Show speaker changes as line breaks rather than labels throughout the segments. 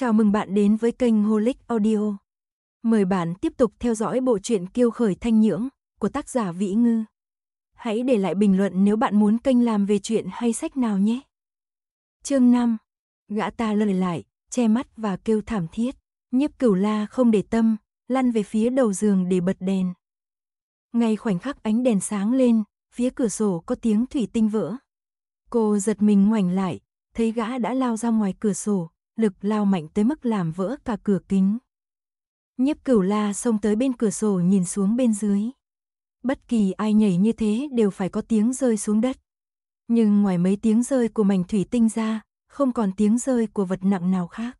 Chào mừng bạn đến với kênh Holic Audio. Mời bạn tiếp tục theo dõi bộ truyện Kiêu khởi thanh nhưỡng của tác giả Vĩ Ngư. Hãy để lại bình luận nếu bạn muốn kênh làm về chuyện hay sách nào nhé. Chương 5. Gã ta lời lại, che mắt và kêu thảm thiết. Nhiếp Cửu La không để tâm, lăn về phía đầu giường để bật đèn. Ngay khoảnh khắc ánh đèn sáng lên, phía cửa sổ có tiếng thủy tinh vỡ. Cô giật mình ngoảnh lại, thấy gã đã lao ra ngoài cửa sổ, lực lao mạnh tới mức làm vỡ cả cửa kính. Nhiếp cửu la xông tới bên cửa sổ nhìn xuống bên dưới. Bất kỳ ai nhảy như thế đều phải có tiếng rơi xuống đất. Nhưng ngoài mấy tiếng rơi của mảnh thủy tinh ra, không còn tiếng rơi của vật nặng nào khác.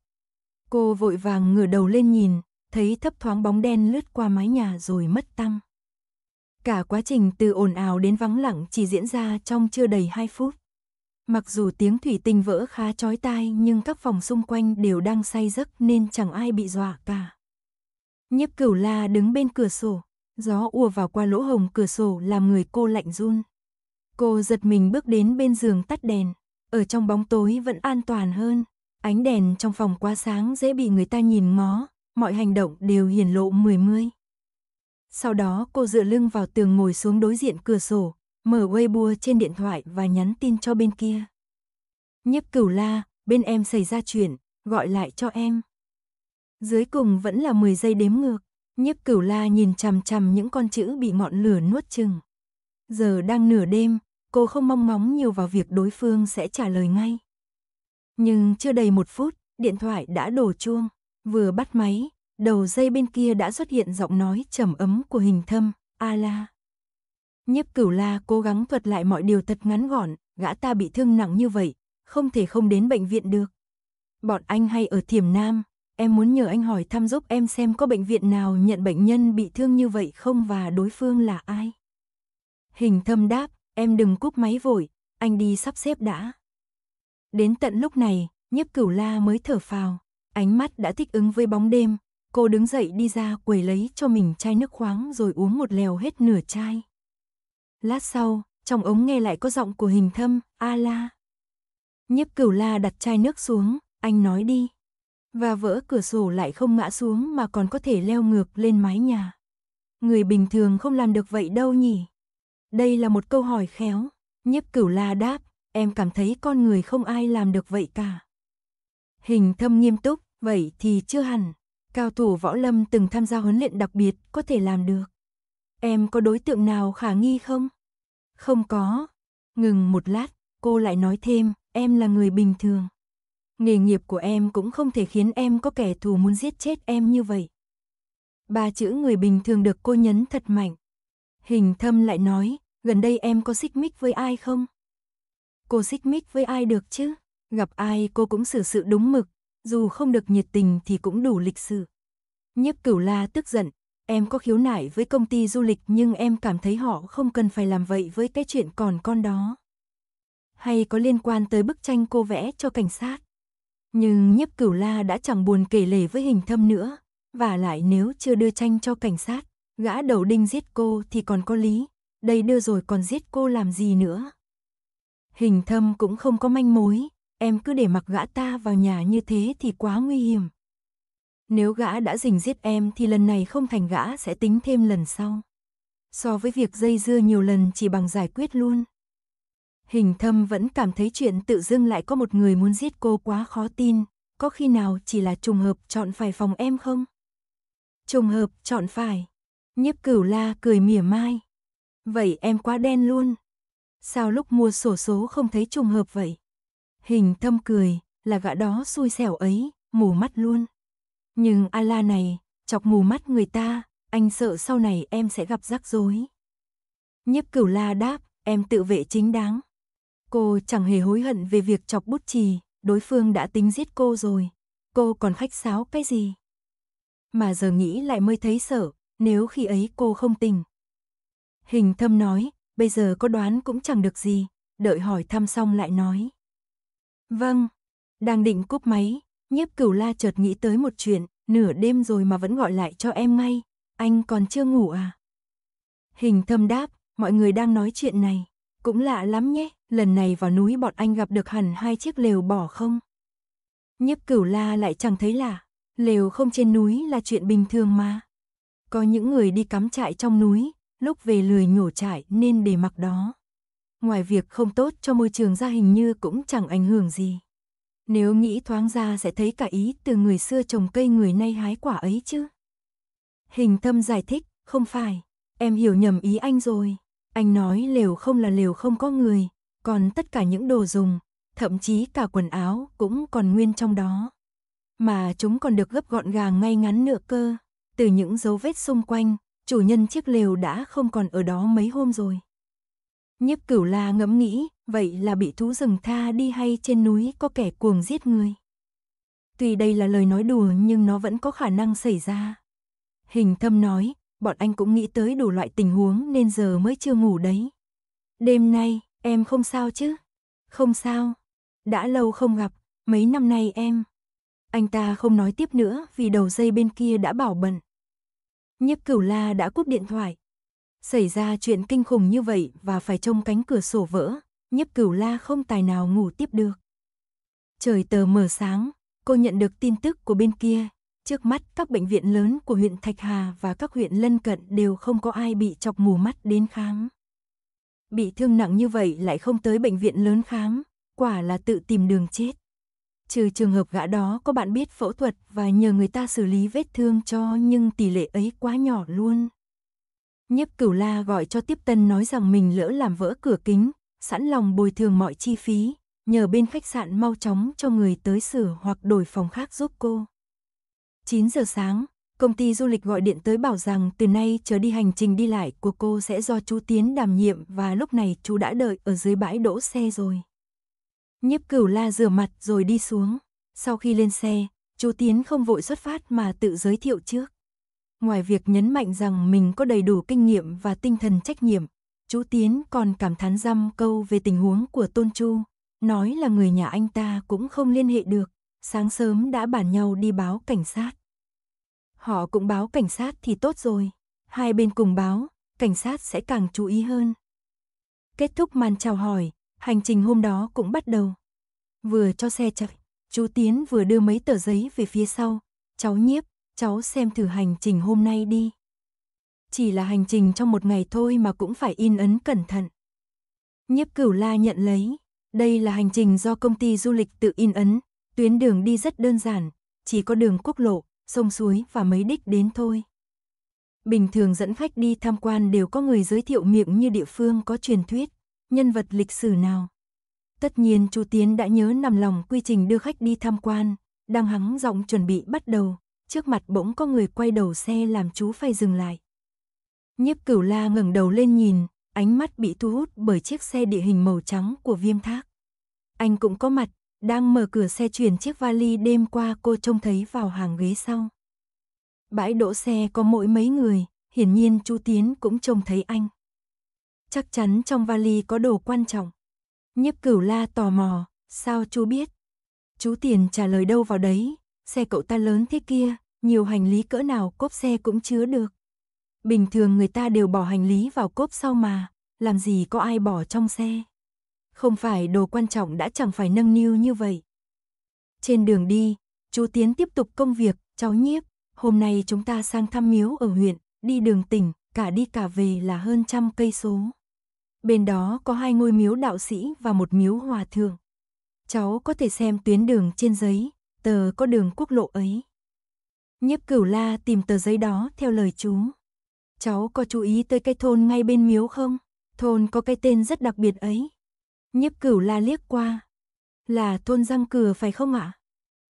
Cô vội vàng ngửa đầu lên nhìn, thấy thấp thoáng bóng đen lướt qua mái nhà rồi mất tăm. Cả quá trình từ ồn ào đến vắng lặng chỉ diễn ra trong chưa đầy 2 phút. Mặc dù tiếng thủy tinh vỡ khá chói tai nhưng các phòng xung quanh đều đang say giấc nên chẳng ai bị dọa cả. Nhiếp cửu la đứng bên cửa sổ, gió ùa vào qua lỗ hồng cửa sổ làm người cô lạnh run. Cô giật mình bước đến bên giường tắt đèn, ở trong bóng tối vẫn an toàn hơn. Ánh đèn trong phòng quá sáng dễ bị người ta nhìn ngó, mọi hành động đều hiển lộ mười mươi. Sau đó cô dựa lưng vào tường ngồi xuống đối diện cửa sổ, mở Weibo trên điện thoại và nhắn tin cho bên kia. Nhiếp cửu la, bên em xảy ra chuyện, gọi lại cho em. Dưới cùng vẫn là 10 giây đếm ngược, nhiếp cửu la nhìn chằm chằm những con chữ bị ngọn lửa nuốt chừng. Giờ đang nửa đêm, cô không mong ngóng nhiều vào việc đối phương sẽ trả lời ngay. Nhưng chưa đầy một phút, điện thoại đã đổ chuông, vừa bắt máy, đầu dây bên kia đã xuất hiện giọng nói trầm ấm của hình thâm, a la. Nhiếp cửu la cố gắng thuật lại mọi điều thật ngắn gọn, gã ta bị thương nặng như vậy, không thể không đến bệnh viện được. Bọn anh hay ở Thiểm Nam, em muốn nhờ anh hỏi thăm giúp em xem có bệnh viện nào nhận bệnh nhân bị thương như vậy không và đối phương là ai. Hình thâm đáp, em đừng cúp máy vội, anh đi sắp xếp đã. Đến tận lúc này, nhiếp cửu la mới thở phào, ánh mắt đã thích ứng với bóng đêm, cô đứng dậy đi ra quầy lấy cho mình chai nước khoáng rồi uống một lèo hết nửa chai. Lát sau, trong ống nghe lại có giọng của hình thâm, a la. Nhiếp cửu la đặt chai nước xuống, anh nói đi. Và vỡ cửa sổ lại không ngã xuống mà còn có thể leo ngược lên mái nhà. Người bình thường không làm được vậy đâu nhỉ? Đây là một câu hỏi khéo. Nhiếp cửu la đáp, em cảm thấy con người không ai làm được vậy cả. Hình thâm nghiêm túc, vậy thì chưa hẳn. Cao thủ võ lâm từng tham gia huấn luyện đặc biệt có thể làm được. Em có đối tượng nào khả nghi không? Không có. Ngừng một lát, cô lại nói thêm, em là người bình thường. Nghề nghiệp của em cũng không thể khiến em có kẻ thù muốn giết chết em như vậy. Ba chữ người bình thường được cô nhấn thật mạnh. Hình thâm lại nói, gần đây em có xích mích với ai không? Cô xích mích với ai được chứ? Gặp ai cô cũng xử sự đúng mực, dù không được nhiệt tình thì cũng đủ lịch sự. Nhiếp cửu la tức giận, Em có khiếu nại với công ty du lịch nhưng em cảm thấy họ không cần phải làm vậy với cái chuyện còn con đó. Hay có liên quan tới bức tranh cô vẽ cho cảnh sát. Nhưng nhiếp cửu la đã chẳng buồn kể lể với hình thâm nữa. Và lại nếu chưa đưa tranh cho cảnh sát, gã đầu đinh giết cô thì còn có lý. Đây đưa rồi còn giết cô làm gì nữa. Hình thâm cũng không có manh mối. Em cứ để mặc gã ta vào nhà như thế thì quá nguy hiểm. Nếu gã đã rình giết em thì lần này không thành gã sẽ tính thêm lần sau. So với việc dây dưa nhiều lần chỉ bằng giải quyết luôn. Hình thâm vẫn cảm thấy chuyện tự dưng lại có một người muốn giết cô quá khó tin. Có khi nào chỉ là trùng hợp chọn phải phòng em không? Trùng hợp chọn phải. Nhiếp cửu la cười mỉa mai. Vậy em quá đen luôn. Sao lúc mua sổ số không thấy trùng hợp vậy? Hình thâm cười, là gã đó xui xẻo ấy, mù mắt luôn. Nhưng Ala này, chọc mù mắt người ta, anh sợ sau này em sẽ gặp rắc rối. Nhiếp cửu la đáp, em tự vệ chính đáng. Cô chẳng hề hối hận về việc chọc bút trì, đối phương đã tính giết cô rồi. Cô còn khách sáo cái gì? Mà giờ nghĩ lại mới thấy sợ, nếu khi ấy cô không tình. Hình thâm nói, bây giờ có đoán cũng chẳng được gì, đợi hỏi thăm xong lại nói. Vâng, đang định cúp máy, Nhiếp cửu la chợt nghĩ tới một chuyện, nửa đêm rồi mà vẫn gọi lại cho em ngay, anh còn chưa ngủ à? Hình thâm đáp, mọi người đang nói chuyện này, cũng lạ lắm nhé, lần này vào núi bọn anh gặp được hẳn hai chiếc lều bỏ không? Nhiếp cửu la lại chẳng thấy lạ, lều không trên núi là chuyện bình thường mà. Có những người đi cắm trại trong núi, lúc về lười nhổ trại nên để mặc đó. Ngoài việc không tốt cho môi trường ra hình như cũng chẳng ảnh hưởng gì. Nếu nghĩ thoáng ra sẽ thấy cả ý từ người xưa trồng cây người nay hái quả ấy chứ. Hình thâm giải thích, không phải, em hiểu nhầm ý anh rồi. Anh nói lều không là lều không có người, còn tất cả những đồ dùng, thậm chí cả quần áo cũng còn nguyên trong đó. Mà chúng còn được gấp gọn gàng ngay ngắn nữa cơ. Từ những dấu vết xung quanh, chủ nhân chiếc lều đã không còn ở đó mấy hôm rồi. Nhiếp cửu la ngẫm nghĩ, vậy là bị thú rừng tha đi hay trên núi có kẻ cuồng giết người. Tuy đây là lời nói đùa nhưng nó vẫn có khả năng xảy ra. Hình thâm nói, bọn anh cũng nghĩ tới đủ loại tình huống nên giờ mới chưa ngủ đấy. Đêm nay, em không sao chứ? Không sao. Đã lâu không gặp, mấy năm nay em. Anh ta không nói tiếp nữa vì đầu dây bên kia đã bảo bận. Nhiếp cửu la đã cúp điện thoại. Xảy ra chuyện kinh khủng như vậy và phải trông cánh cửa sổ vỡ, nhiếp cửu la không tài nào ngủ tiếp được. Trời tờ mờ sáng, cô nhận được tin tức của bên kia. Trước mắt các bệnh viện lớn của huyện Thạch Hà và các huyện lân cận đều không có ai bị chọc mù mắt đến khám. Bị thương nặng như vậy lại không tới bệnh viện lớn khám, quả là tự tìm đường chết. Trừ trường hợp gã đó có bạn biết phẫu thuật và nhờ người ta xử lý vết thương cho nhưng tỷ lệ ấy quá nhỏ luôn. Nhiếp cửu la gọi cho tiếp tân nói rằng mình lỡ làm vỡ cửa kính, sẵn lòng bồi thường mọi chi phí, nhờ bên khách sạn mau chóng cho người tới sửa hoặc đổi phòng khác giúp cô. 9 giờ sáng, công ty du lịch gọi điện tới bảo rằng từ nay trở đi hành trình đi lại của cô sẽ do chú Tiến đảm nhiệm và lúc này chú đã đợi ở dưới bãi đỗ xe rồi. Nhiếp cửu la rửa mặt rồi đi xuống. Sau khi lên xe, chú Tiến không vội xuất phát mà tự giới thiệu trước. Ngoài việc nhấn mạnh rằng mình có đầy đủ kinh nghiệm và tinh thần trách nhiệm, Chú Tiến còn cảm thán dăm câu về tình huống của Tôn Chu, nói là người nhà anh ta cũng không liên hệ được, sáng sớm đã bàn nhau đi báo cảnh sát. Họ cũng báo cảnh sát thì tốt rồi, hai bên cùng báo, cảnh sát sẽ càng chú ý hơn. Kết thúc màn chào hỏi, hành trình hôm đó cũng bắt đầu. Vừa cho xe chạy, chú Tiến vừa đưa mấy tờ giấy về phía sau, cháu nhiếp, cháu xem thử hành trình hôm nay đi chỉ là hành trình trong một ngày thôi mà cũng phải in ấn cẩn thận. Nhiếp cửu la nhận lấy, đây là hành trình do công ty du lịch tự in ấn, tuyến đường đi rất đơn giản, chỉ có đường quốc lộ, sông suối và mấy đích đến thôi. Bình thường dẫn khách đi tham quan đều có người giới thiệu miệng như địa phương có truyền thuyết, nhân vật lịch sử nào. Tất nhiên chú Tiến đã nhớ nằm lòng quy trình đưa khách đi tham quan, đang hắng giọng chuẩn bị bắt đầu, trước mặt bỗng có người quay đầu xe làm chú phải dừng lại. Nhiếp Cửu La ngẩng đầu lên nhìn, ánh mắt bị thu hút bởi chiếc xe địa hình màu trắng của Viêm Thác. Anh cũng có mặt, đang mở cửa xe chuyển chiếc vali đêm qua cô trông thấy vào hàng ghế sau. Bãi đỗ xe có mỗi mấy người, hiển nhiên chú Tiến cũng trông thấy anh. Chắc chắn trong vali có đồ quan trọng. Nhiếp Cửu La tò mò, sao chú biết? Chú Tiền trả lời đâu vào đấy, xe cậu ta lớn thế kia, nhiều hành lý cỡ nào cốp xe cũng chứa được. Bình thường người ta đều bỏ hành lý vào cốp sau mà, làm gì có ai bỏ trong xe. Không phải đồ quan trọng đã chẳng phải nâng niu như vậy. Trên đường đi, chú Tiến tiếp tục công việc, cháu nhiếp, hôm nay chúng ta sang thăm miếu ở huyện, đi đường tỉnh, cả đi cả về là hơn trăm cây số. Bên đó có hai ngôi miếu đạo sĩ và một miếu hòa thượng. Cháu có thể xem tuyến đường trên giấy, tờ có đường quốc lộ ấy. Nhiếp cửu la tìm tờ giấy đó theo lời chú cháu có chú ý tới cái thôn ngay bên miếu không? Thôn có cái tên rất đặc biệt ấy. Nhiếp cửu la liếc qua. Là thôn răng cửa phải không ạ?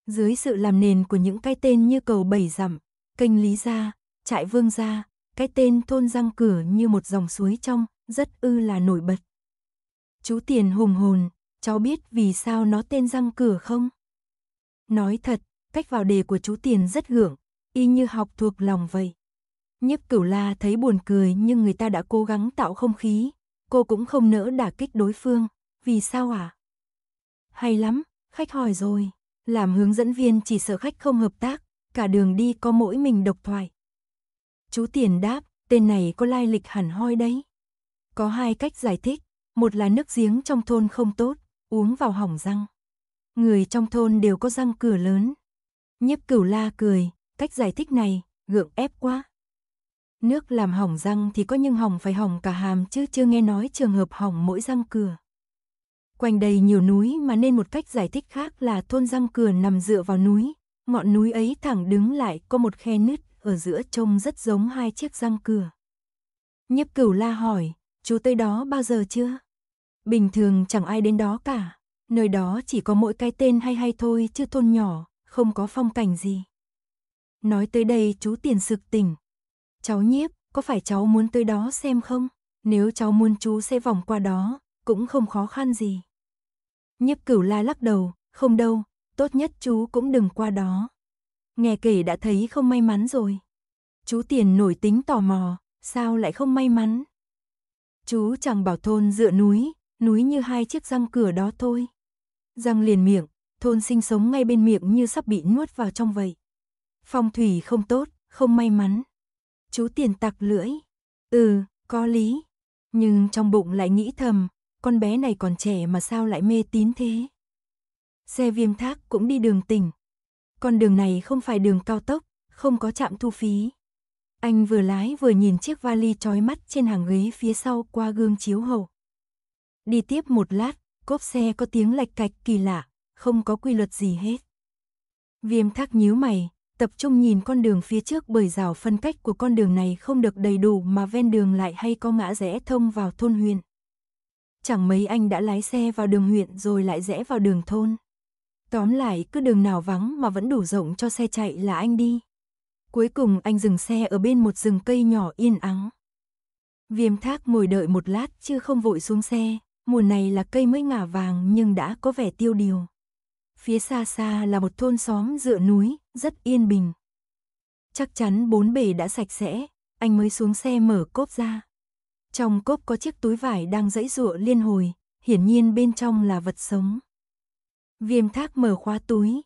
Dưới sự làm nền của những cái tên như cầu bảy dặm, kênh lý gia, trại vương gia, cái tên thôn răng cửa như một dòng suối trong, rất ư là nổi bật. Chú Tiền hùng hồn, cháu biết vì sao nó tên răng cửa không? Nói thật, cách vào đề của chú Tiền rất gượng, y như học thuộc lòng vậy. Nhiếp cửu la thấy buồn cười nhưng người ta đã cố gắng tạo không khí. Cô cũng không nỡ đả kích đối phương. Vì sao ạ? À? Hay lắm, khách hỏi rồi. Làm hướng dẫn viên chỉ sợ khách không hợp tác. Cả đường đi có mỗi mình độc thoại. Chú Tiền đáp, tên này có lai lịch hẳn hoi đấy. Có hai cách giải thích. Một là nước giếng trong thôn không tốt, uống vào hỏng răng. Người trong thôn đều có răng cửa lớn. Nhiếp cửu la cười, cách giải thích này, gượng ép quá. Nước làm hỏng răng thì có nhưng hỏng phải hỏng cả hàm chứ chưa nghe nói trường hợp hỏng mỗi răng cửa. Quanh đây nhiều núi mà nên một cách giải thích khác là thôn răng cửa nằm dựa vào núi, ngọn núi ấy thẳng đứng lại có một khe nứt ở giữa trông rất giống hai chiếc răng cửa. Nhiếp cửu la hỏi, chú tới đó bao giờ chưa? Bình thường chẳng ai đến đó cả, nơi đó chỉ có mỗi cái tên hay hay thôi chứ thôn nhỏ, không có phong cảnh gì. Nói tới đây chú tiền sực tỉnh, Cháu nhiếp, có phải cháu muốn tới đó xem không? Nếu cháu muốn chú sẽ vòng qua đó, cũng không khó khăn gì. Nhiếp cửu la lắc đầu, không đâu, tốt nhất chú cũng đừng qua đó. Nghe kể đã thấy không may mắn rồi. Chú tiền nổi tính tò mò, sao lại không may mắn? Chú chẳng bảo thôn dựa núi, núi như hai chiếc răng cửa đó thôi. Răng liền miệng, thôn sinh sống ngay bên miệng như sắp bị nuốt vào trong vậy. Phong thủy không tốt, không may mắn chú tiền tặc lưỡi. Ừ, có lý. Nhưng trong bụng lại nghĩ thầm, con bé này còn trẻ mà sao lại mê tín thế. Xe viêm thác cũng đi đường tỉnh. Con đường này không phải đường cao tốc, không có trạm thu phí. Anh vừa lái vừa nhìn chiếc vali trói mắt trên hàng ghế phía sau qua gương chiếu hậu. Đi tiếp một lát, cốp xe có tiếng lạch cạch kỳ lạ, không có quy luật gì hết. Viêm thác nhíu mày, tập trung nhìn con đường phía trước bởi rào phân cách của con đường này không được đầy đủ mà ven đường lại hay có ngã rẽ thông vào thôn huyện. Chẳng mấy anh đã lái xe vào đường huyện rồi lại rẽ vào đường thôn. Tóm lại cứ đường nào vắng mà vẫn đủ rộng cho xe chạy là anh đi. Cuối cùng anh dừng xe ở bên một rừng cây nhỏ yên ắng. Viêm thác ngồi đợi một lát chứ không vội xuống xe, mùa này là cây mới ngả vàng nhưng đã có vẻ tiêu điều phía xa xa là một thôn xóm dựa núi, rất yên bình. Chắc chắn bốn bề đã sạch sẽ, anh mới xuống xe mở cốp ra. Trong cốp có chiếc túi vải đang dãy rụa liên hồi, hiển nhiên bên trong là vật sống. Viêm thác mở khóa túi.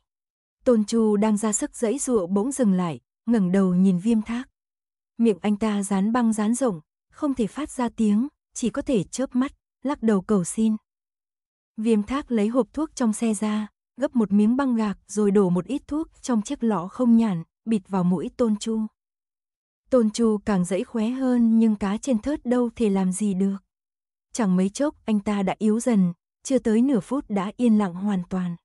Tôn Chu đang ra sức dãy rụa bỗng dừng lại, ngẩng đầu nhìn viêm thác. Miệng anh ta dán băng dán rộng, không thể phát ra tiếng, chỉ có thể chớp mắt, lắc đầu cầu xin. Viêm thác lấy hộp thuốc trong xe ra, gấp một miếng băng gạc rồi đổ một ít thuốc trong chiếc lọ không nhản, bịt vào mũi Tôn Chu. Tôn Chu càng dẫy khóe hơn nhưng cá trên thớt đâu thể làm gì được. Chẳng mấy chốc anh ta đã yếu dần, chưa tới nửa phút đã yên lặng hoàn toàn.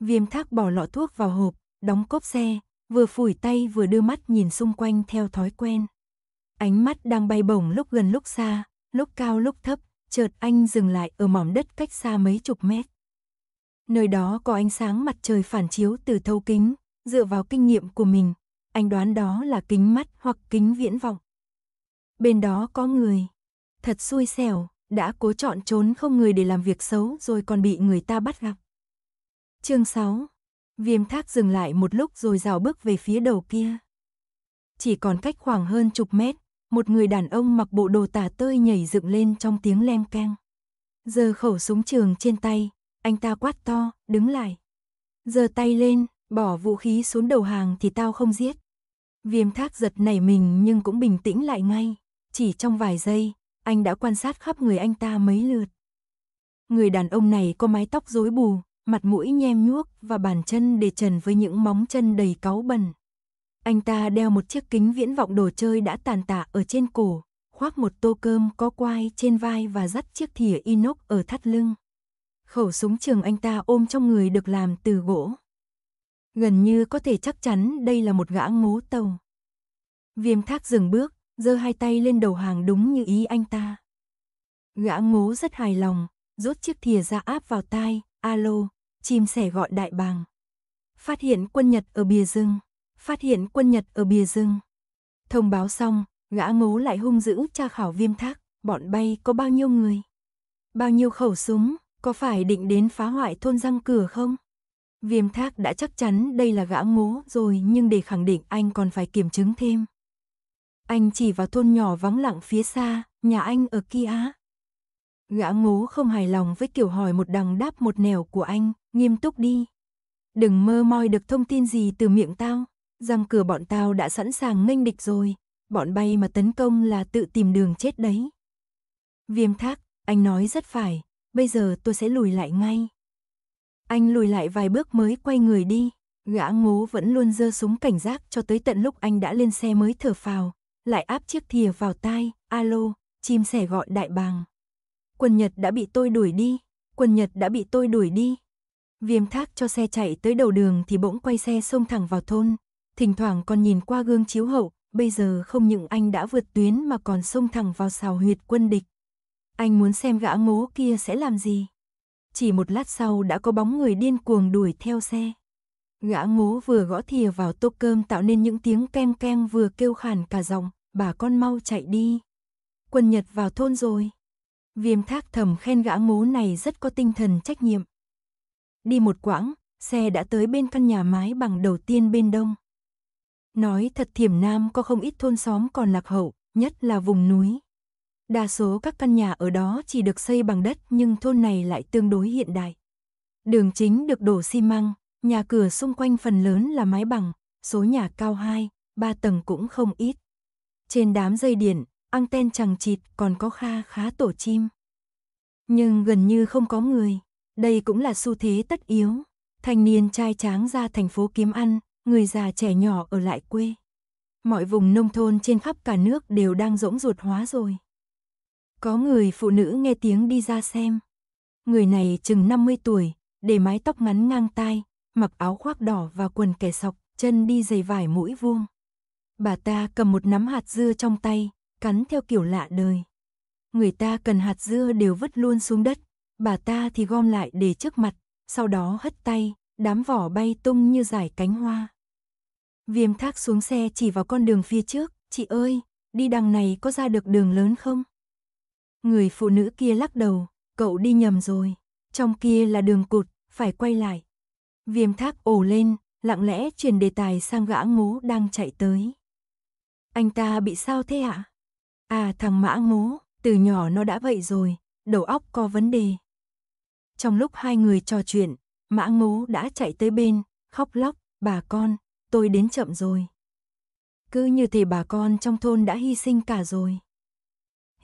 Viêm thác bỏ lọ thuốc vào hộp, đóng cốp xe, vừa phủi tay vừa đưa mắt nhìn xung quanh theo thói quen. Ánh mắt đang bay bổng lúc gần lúc xa, lúc cao lúc thấp, chợt anh dừng lại ở mỏm đất cách xa mấy chục mét. Nơi đó có ánh sáng mặt trời phản chiếu từ thấu kính, dựa vào kinh nghiệm của mình, anh đoán đó là kính mắt hoặc kính viễn vọng. Bên đó có người. Thật xui xẻo, đã cố chọn trốn không người để làm việc xấu rồi còn bị người ta bắt gặp. Chương 6 Viêm thác dừng lại một lúc rồi rào bước về phía đầu kia. Chỉ còn cách khoảng hơn chục mét, một người đàn ông mặc bộ đồ tả tơi nhảy dựng lên trong tiếng leng keng. giờ khẩu súng trường trên tay, anh ta quát to, đứng lại. Giơ tay lên, bỏ vũ khí xuống đầu hàng thì tao không giết. Viêm thác giật nảy mình nhưng cũng bình tĩnh lại ngay. Chỉ trong vài giây, anh đã quan sát khắp người anh ta mấy lượt. Người đàn ông này có mái tóc rối bù, mặt mũi nhem nhuốc và bàn chân để trần với những móng chân đầy cáu bẩn. Anh ta đeo một chiếc kính viễn vọng đồ chơi đã tàn tạ ở trên cổ, khoác một tô cơm có quai trên vai và dắt chiếc thìa inox ở thắt lưng khẩu súng trường anh ta ôm trong người được làm từ gỗ. Gần như có thể chắc chắn đây là một gã ngố tàu. Viêm thác dừng bước, giơ hai tay lên đầu hàng đúng như ý anh ta. Gã ngố rất hài lòng, rút chiếc thìa ra áp vào tai, alo, chim sẻ gọi đại bàng. Phát hiện quân Nhật ở bìa rừng, phát hiện quân Nhật ở bìa rừng. Thông báo xong, gã ngố lại hung dữ tra khảo viêm thác, bọn bay có bao nhiêu người? Bao nhiêu khẩu súng? Có phải định đến phá hoại thôn răng cửa không? Viêm thác đã chắc chắn đây là gã ngố rồi nhưng để khẳng định anh còn phải kiểm chứng thêm. Anh chỉ vào thôn nhỏ vắng lặng phía xa, nhà anh ở kia. Gã ngố không hài lòng với kiểu hỏi một đằng đáp một nẻo của anh, nghiêm túc đi. Đừng mơ moi được thông tin gì từ miệng tao, răng cửa bọn tao đã sẵn sàng nghênh địch rồi, bọn bay mà tấn công là tự tìm đường chết đấy. Viêm thác, anh nói rất phải, bây giờ tôi sẽ lùi lại ngay. Anh lùi lại vài bước mới quay người đi, gã ngố vẫn luôn giơ súng cảnh giác cho tới tận lúc anh đã lên xe mới thở phào, lại áp chiếc thìa vào tai, alo, chim sẻ gọi đại bàng. Quân Nhật đã bị tôi đuổi đi, quân Nhật đã bị tôi đuổi đi. Viêm thác cho xe chạy tới đầu đường thì bỗng quay xe xông thẳng vào thôn, thỉnh thoảng còn nhìn qua gương chiếu hậu, bây giờ không những anh đã vượt tuyến mà còn xông thẳng vào xào huyệt quân địch anh muốn xem gã ngố kia sẽ làm gì. Chỉ một lát sau đã có bóng người điên cuồng đuổi theo xe. Gã ngố vừa gõ thìa vào tô cơm tạo nên những tiếng keng keng vừa kêu khàn cả giọng bà con mau chạy đi. Quân Nhật vào thôn rồi. Viêm thác thầm khen gã ngố này rất có tinh thần trách nhiệm. Đi một quãng, xe đã tới bên căn nhà mái bằng đầu tiên bên đông. Nói thật thiểm Nam có không ít thôn xóm còn lạc hậu, nhất là vùng núi. Đa số các căn nhà ở đó chỉ được xây bằng đất nhưng thôn này lại tương đối hiện đại. Đường chính được đổ xi măng, nhà cửa xung quanh phần lớn là mái bằng, số nhà cao 2, 3 tầng cũng không ít. Trên đám dây điện, anten chẳng chịt còn có kha khá tổ chim. Nhưng gần như không có người, đây cũng là xu thế tất yếu. Thanh niên trai tráng ra thành phố kiếm ăn, người già trẻ nhỏ ở lại quê. Mọi vùng nông thôn trên khắp cả nước đều đang rỗng ruột hóa rồi. Có người phụ nữ nghe tiếng đi ra xem. Người này chừng 50 tuổi, để mái tóc ngắn ngang tai, mặc áo khoác đỏ và quần kẻ sọc, chân đi giày vải mũi vuông. Bà ta cầm một nắm hạt dưa trong tay, cắn theo kiểu lạ đời. Người ta cần hạt dưa đều vứt luôn xuống đất, bà ta thì gom lại để trước mặt, sau đó hất tay, đám vỏ bay tung như giải cánh hoa. Viêm thác xuống xe chỉ vào con đường phía trước, chị ơi, đi đằng này có ra được đường lớn không? Người phụ nữ kia lắc đầu, cậu đi nhầm rồi, trong kia là đường cụt, phải quay lại. Viêm thác ổ lên, lặng lẽ chuyển đề tài sang gã ngố đang chạy tới. Anh ta bị sao thế ạ? À thằng mã ngố, từ nhỏ nó đã vậy rồi, đầu óc có vấn đề. Trong lúc hai người trò chuyện, mã ngố đã chạy tới bên, khóc lóc, bà con, tôi đến chậm rồi. Cứ như thể bà con trong thôn đã hy sinh cả rồi.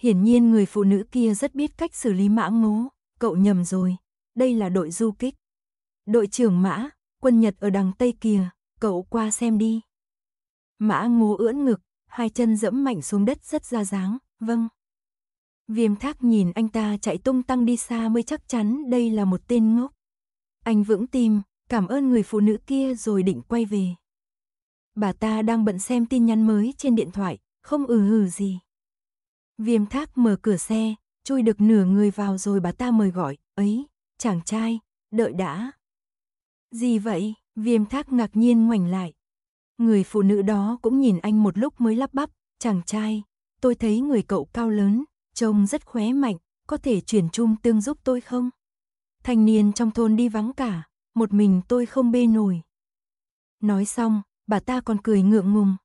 Hiển nhiên người phụ nữ kia rất biết cách xử lý mã ngố, cậu nhầm rồi, đây là đội du kích. Đội trưởng mã, quân Nhật ở đằng Tây kìa, cậu qua xem đi. Mã ngố ưỡn ngực, hai chân dẫm mạnh xuống đất rất ra dáng, vâng. Viêm thác nhìn anh ta chạy tung tăng đi xa mới chắc chắn đây là một tên ngốc. Anh vững tim, cảm ơn người phụ nữ kia rồi định quay về. Bà ta đang bận xem tin nhắn mới trên điện thoại, không ừ hừ gì. Viêm thác mở cửa xe, chui được nửa người vào rồi bà ta mời gọi, ấy, chàng trai, đợi đã. Gì vậy? Viêm thác ngạc nhiên ngoảnh lại. Người phụ nữ đó cũng nhìn anh một lúc mới lắp bắp, chàng trai, tôi thấy người cậu cao lớn, trông rất khóe mạnh, có thể chuyển chung tương giúp tôi không? Thanh niên trong thôn đi vắng cả, một mình tôi không bê nổi. Nói xong, bà ta còn cười ngượng ngùng,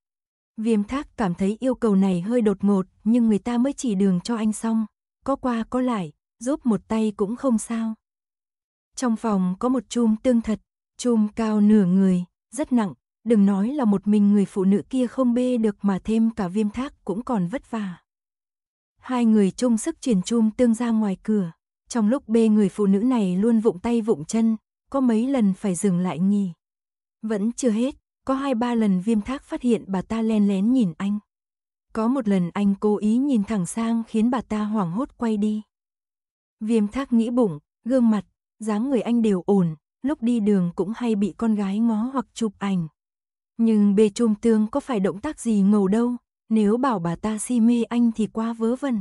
Viêm thác cảm thấy yêu cầu này hơi đột ngột, nhưng người ta mới chỉ đường cho anh xong. Có qua có lại, giúp một tay cũng không sao. Trong phòng có một chum tương thật, chum cao nửa người, rất nặng. Đừng nói là một mình người phụ nữ kia không bê được mà thêm cả viêm thác cũng còn vất vả. Hai người chung sức chuyển chum tương ra ngoài cửa. Trong lúc bê người phụ nữ này luôn vụng tay vụng chân, có mấy lần phải dừng lại nghỉ. Vẫn chưa hết, có hai ba lần viêm thác phát hiện bà ta len lén nhìn anh. Có một lần anh cố ý nhìn thẳng sang khiến bà ta hoảng hốt quay đi. Viêm thác nghĩ bụng, gương mặt, dáng người anh đều ổn, lúc đi đường cũng hay bị con gái ngó hoặc chụp ảnh. Nhưng bê trôm tương có phải động tác gì ngầu đâu, nếu bảo bà ta si mê anh thì quá vớ vẩn.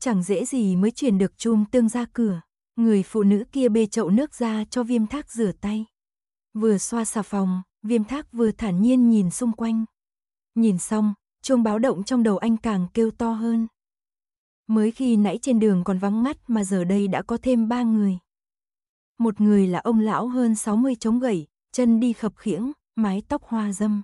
Chẳng dễ gì mới chuyển được chôm tương ra cửa, người phụ nữ kia bê chậu nước ra cho viêm thác rửa tay. Vừa xoa xà phòng, Viêm thác vừa thản nhiên nhìn xung quanh. Nhìn xong, chuông báo động trong đầu anh càng kêu to hơn. Mới khi nãy trên đường còn vắng mắt mà giờ đây đã có thêm ba người. Một người là ông lão hơn 60 chống gầy, chân đi khập khiễng, mái tóc hoa dâm.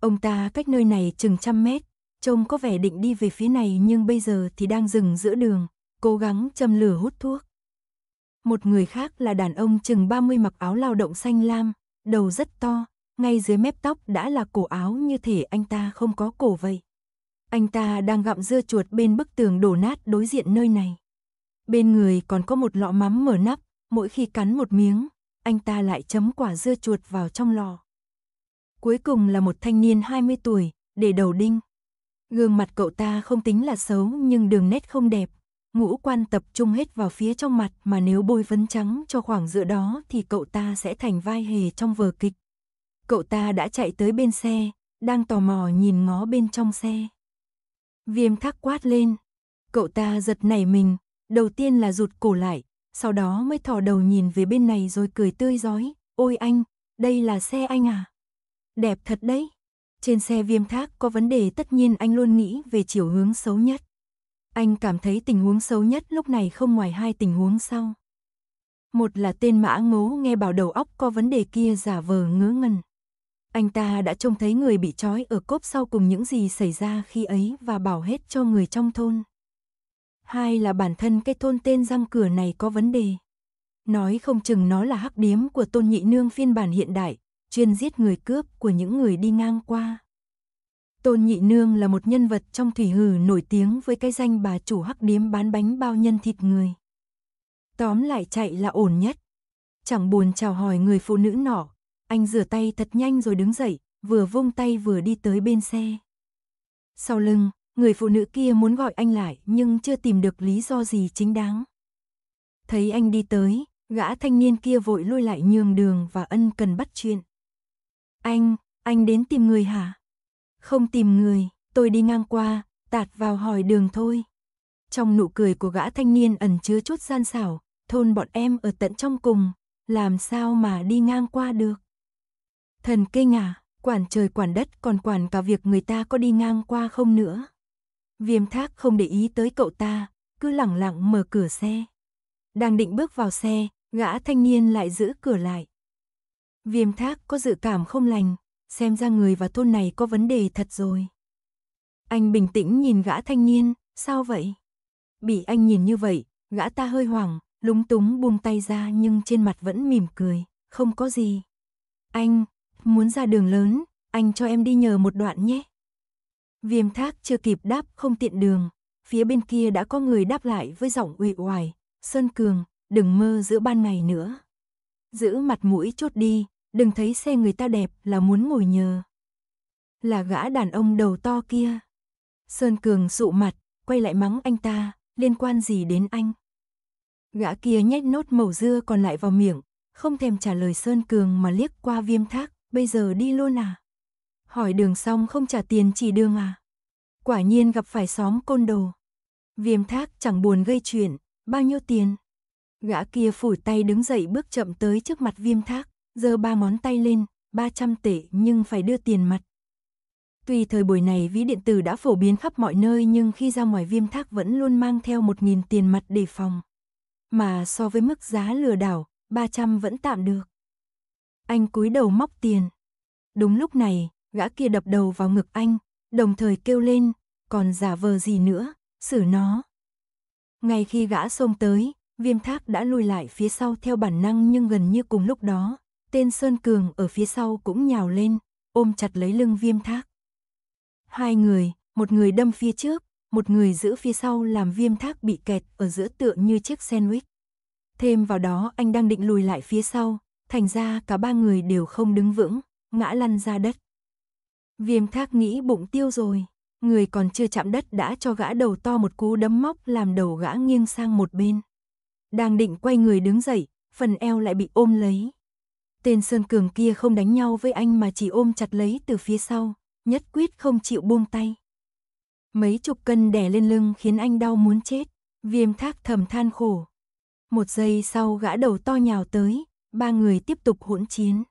Ông ta cách nơi này chừng trăm mét, trông có vẻ định đi về phía này nhưng bây giờ thì đang dừng giữa đường, cố gắng châm lửa hút thuốc. Một người khác là đàn ông chừng 30 mặc áo lao động xanh lam, đầu rất to, ngay dưới mép tóc đã là cổ áo như thể anh ta không có cổ vậy. Anh ta đang gặm dưa chuột bên bức tường đổ nát đối diện nơi này. Bên người còn có một lọ mắm mở nắp, mỗi khi cắn một miếng, anh ta lại chấm quả dưa chuột vào trong lò. Cuối cùng là một thanh niên 20 tuổi, để đầu đinh. Gương mặt cậu ta không tính là xấu nhưng đường nét không đẹp, ngũ quan tập trung hết vào phía trong mặt mà nếu bôi phấn trắng cho khoảng giữa đó thì cậu ta sẽ thành vai hề trong vở kịch. Cậu ta đã chạy tới bên xe, đang tò mò nhìn ngó bên trong xe. Viêm thắc quát lên. Cậu ta giật nảy mình, đầu tiên là rụt cổ lại, sau đó mới thò đầu nhìn về bên này rồi cười tươi rói. Ôi anh, đây là xe anh à? Đẹp thật đấy. Trên xe viêm thác có vấn đề tất nhiên anh luôn nghĩ về chiều hướng xấu nhất. Anh cảm thấy tình huống xấu nhất lúc này không ngoài hai tình huống sau. Một là tên mã ngố nghe bảo đầu óc có vấn đề kia giả vờ ngớ ngẩn. Anh ta đã trông thấy người bị trói ở cốp sau cùng những gì xảy ra khi ấy và bảo hết cho người trong thôn. Hai là bản thân cái thôn tên răng cửa này có vấn đề. Nói không chừng nó là hắc điếm của tôn nhị nương phiên bản hiện đại, chuyên giết người cướp của những người đi ngang qua. Tôn Nhị Nương là một nhân vật trong thủy hử nổi tiếng với cái danh bà chủ hắc điếm bán bánh bao nhân thịt người. Tóm lại chạy là ổn nhất. Chẳng buồn chào hỏi người phụ nữ nọ, anh rửa tay thật nhanh rồi đứng dậy, vừa vung tay vừa đi tới bên xe. Sau lưng, người phụ nữ kia muốn gọi anh lại nhưng chưa tìm được lý do gì chính đáng. Thấy anh đi tới, gã thanh niên kia vội lui lại nhường đường và ân cần bắt chuyện. Anh, anh đến tìm người hả? Không tìm người, tôi đi ngang qua, tạt vào hỏi đường thôi. Trong nụ cười của gã thanh niên ẩn chứa chút gian xảo, thôn bọn em ở tận trong cùng, làm sao mà đi ngang qua được? Thần kinh à, quản trời quản đất còn quản cả việc người ta có đi ngang qua không nữa. Viêm thác không để ý tới cậu ta, cứ lẳng lặng mở cửa xe. Đang định bước vào xe, gã thanh niên lại giữ cửa lại. Viêm thác có dự cảm không lành, xem ra người và thôn này có vấn đề thật rồi. Anh bình tĩnh nhìn gã thanh niên, sao vậy? Bị anh nhìn như vậy, gã ta hơi hoảng, lúng túng buông tay ra nhưng trên mặt vẫn mỉm cười, không có gì. Anh, Muốn ra đường lớn, anh cho em đi nhờ một đoạn nhé. Viêm thác chưa kịp đáp không tiện đường, phía bên kia đã có người đáp lại với giọng uể hoài. Sơn Cường, đừng mơ giữa ban ngày nữa. Giữ mặt mũi chốt đi, đừng thấy xe người ta đẹp là muốn ngồi nhờ. Là gã đàn ông đầu to kia. Sơn Cường sụ mặt, quay lại mắng anh ta, liên quan gì đến anh. Gã kia nhét nốt màu dưa còn lại vào miệng, không thèm trả lời Sơn Cường mà liếc qua viêm thác, bây giờ đi luôn à? Hỏi đường xong không trả tiền chỉ đường à? Quả nhiên gặp phải xóm côn đồ. Viêm thác chẳng buồn gây chuyện, bao nhiêu tiền? Gã kia phủi tay đứng dậy bước chậm tới trước mặt viêm thác, giơ ba ngón tay lên, 300 tệ nhưng phải đưa tiền mặt. Tuy thời buổi này ví điện tử đã phổ biến khắp mọi nơi nhưng khi ra ngoài viêm thác vẫn luôn mang theo 1.000 tiền mặt để phòng. Mà so với mức giá lừa đảo, 300 vẫn tạm được. Anh cúi đầu móc tiền. Đúng lúc này, gã kia đập đầu vào ngực anh, đồng thời kêu lên, còn giả vờ gì nữa, xử nó. Ngay khi gã xông tới, viêm thác đã lùi lại phía sau theo bản năng nhưng gần như cùng lúc đó, tên Sơn Cường ở phía sau cũng nhào lên, ôm chặt lấy lưng viêm thác. Hai người, một người đâm phía trước, một người giữ phía sau làm viêm thác bị kẹt ở giữa tượng như chiếc sandwich. Thêm vào đó anh đang định lùi lại phía sau, thành ra cả ba người đều không đứng vững, ngã lăn ra đất. Viêm thác nghĩ bụng tiêu rồi, người còn chưa chạm đất đã cho gã đầu to một cú đấm móc làm đầu gã nghiêng sang một bên. Đang định quay người đứng dậy, phần eo lại bị ôm lấy. Tên Sơn Cường kia không đánh nhau với anh mà chỉ ôm chặt lấy từ phía sau, nhất quyết không chịu buông tay. Mấy chục cân đè lên lưng khiến anh đau muốn chết, viêm thác thầm than khổ. Một giây sau gã đầu to nhào tới, ba người tiếp tục hỗn chiến.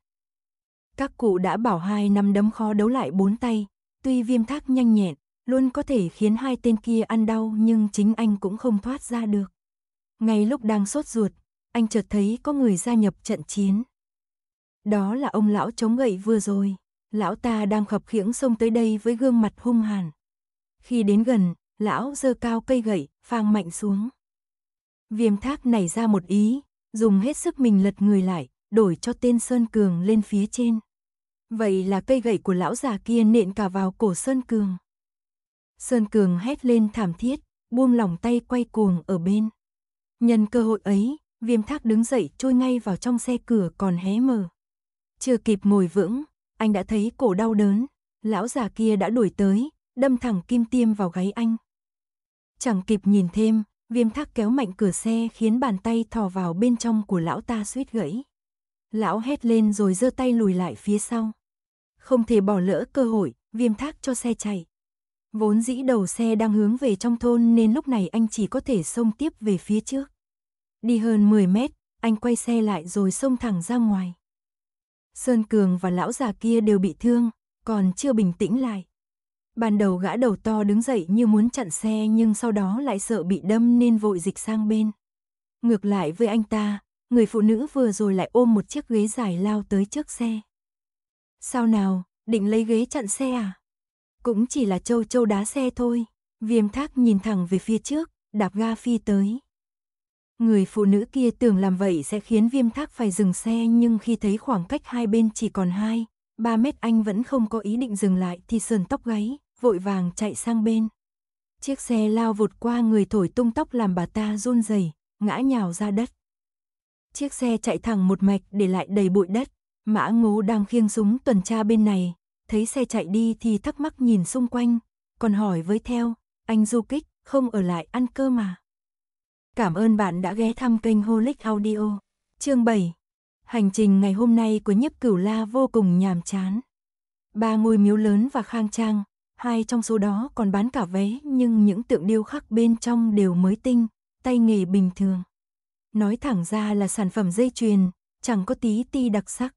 Các cụ đã bảo hai năm đấm khó đấu lại bốn tay, tuy viêm thác nhanh nhẹn, luôn có thể khiến hai tên kia ăn đau nhưng chính anh cũng không thoát ra được. Ngay lúc đang sốt ruột, anh chợt thấy có người gia nhập trận chiến. Đó là ông lão chống gậy vừa rồi, lão ta đang khập khiễng xông tới đây với gương mặt hung hàn. Khi đến gần, lão giơ cao cây gậy, phang mạnh xuống. Viêm thác nảy ra một ý, dùng hết sức mình lật người lại, đổi cho tên Sơn Cường lên phía trên. Vậy là cây gậy của lão già kia nện cả vào cổ Sơn Cường. Sơn Cường hét lên thảm thiết, buông lòng tay quay cuồng ở bên. Nhân cơ hội ấy, viêm thác đứng dậy trôi ngay vào trong xe cửa còn hé mở. Chưa kịp ngồi vững, anh đã thấy cổ đau đớn, lão già kia đã đuổi tới, đâm thẳng kim tiêm vào gáy anh. Chẳng kịp nhìn thêm, Viêm thác kéo mạnh cửa xe khiến bàn tay thò vào bên trong của lão ta suýt gãy. Lão hét lên rồi giơ tay lùi lại phía sau. Không thể bỏ lỡ cơ hội, viêm thác cho xe chạy. Vốn dĩ đầu xe đang hướng về trong thôn nên lúc này anh chỉ có thể xông tiếp về phía trước. Đi hơn 10 mét, anh quay xe lại rồi xông thẳng ra ngoài. Sơn Cường và lão già kia đều bị thương, còn chưa bình tĩnh lại. Ban đầu gã đầu to đứng dậy như muốn chặn xe nhưng sau đó lại sợ bị đâm nên vội dịch sang bên. Ngược lại với anh ta, người phụ nữ vừa rồi lại ôm một chiếc ghế dài lao tới trước xe. Sao nào, định lấy ghế chặn xe à? Cũng chỉ là châu châu đá xe thôi. Viêm thác nhìn thẳng về phía trước, đạp ga phi tới. Người phụ nữ kia tưởng làm vậy sẽ khiến viêm thác phải dừng xe nhưng khi thấy khoảng cách hai bên chỉ còn hai, ba mét anh vẫn không có ý định dừng lại thì sườn tóc gáy, vội vàng chạy sang bên. Chiếc xe lao vụt qua người thổi tung tóc làm bà ta run rẩy, ngã nhào ra đất. Chiếc xe chạy thẳng một mạch để lại đầy bụi đất, Mã Ngố đang khiêng súng tuần tra bên này, thấy xe chạy đi thì thắc mắc nhìn xung quanh, còn hỏi với theo, anh du kích, không ở lại ăn cơm mà. Cảm ơn bạn đã ghé thăm kênh Holic Audio. Chương 7 Hành trình ngày hôm nay của nhiếp cửu la vô cùng nhàm chán. Ba ngôi miếu lớn và khang trang, hai trong số đó còn bán cả vé nhưng những tượng điêu khắc bên trong đều mới tinh, tay nghề bình thường. Nói thẳng ra là sản phẩm dây chuyền, chẳng có tí ti đặc sắc.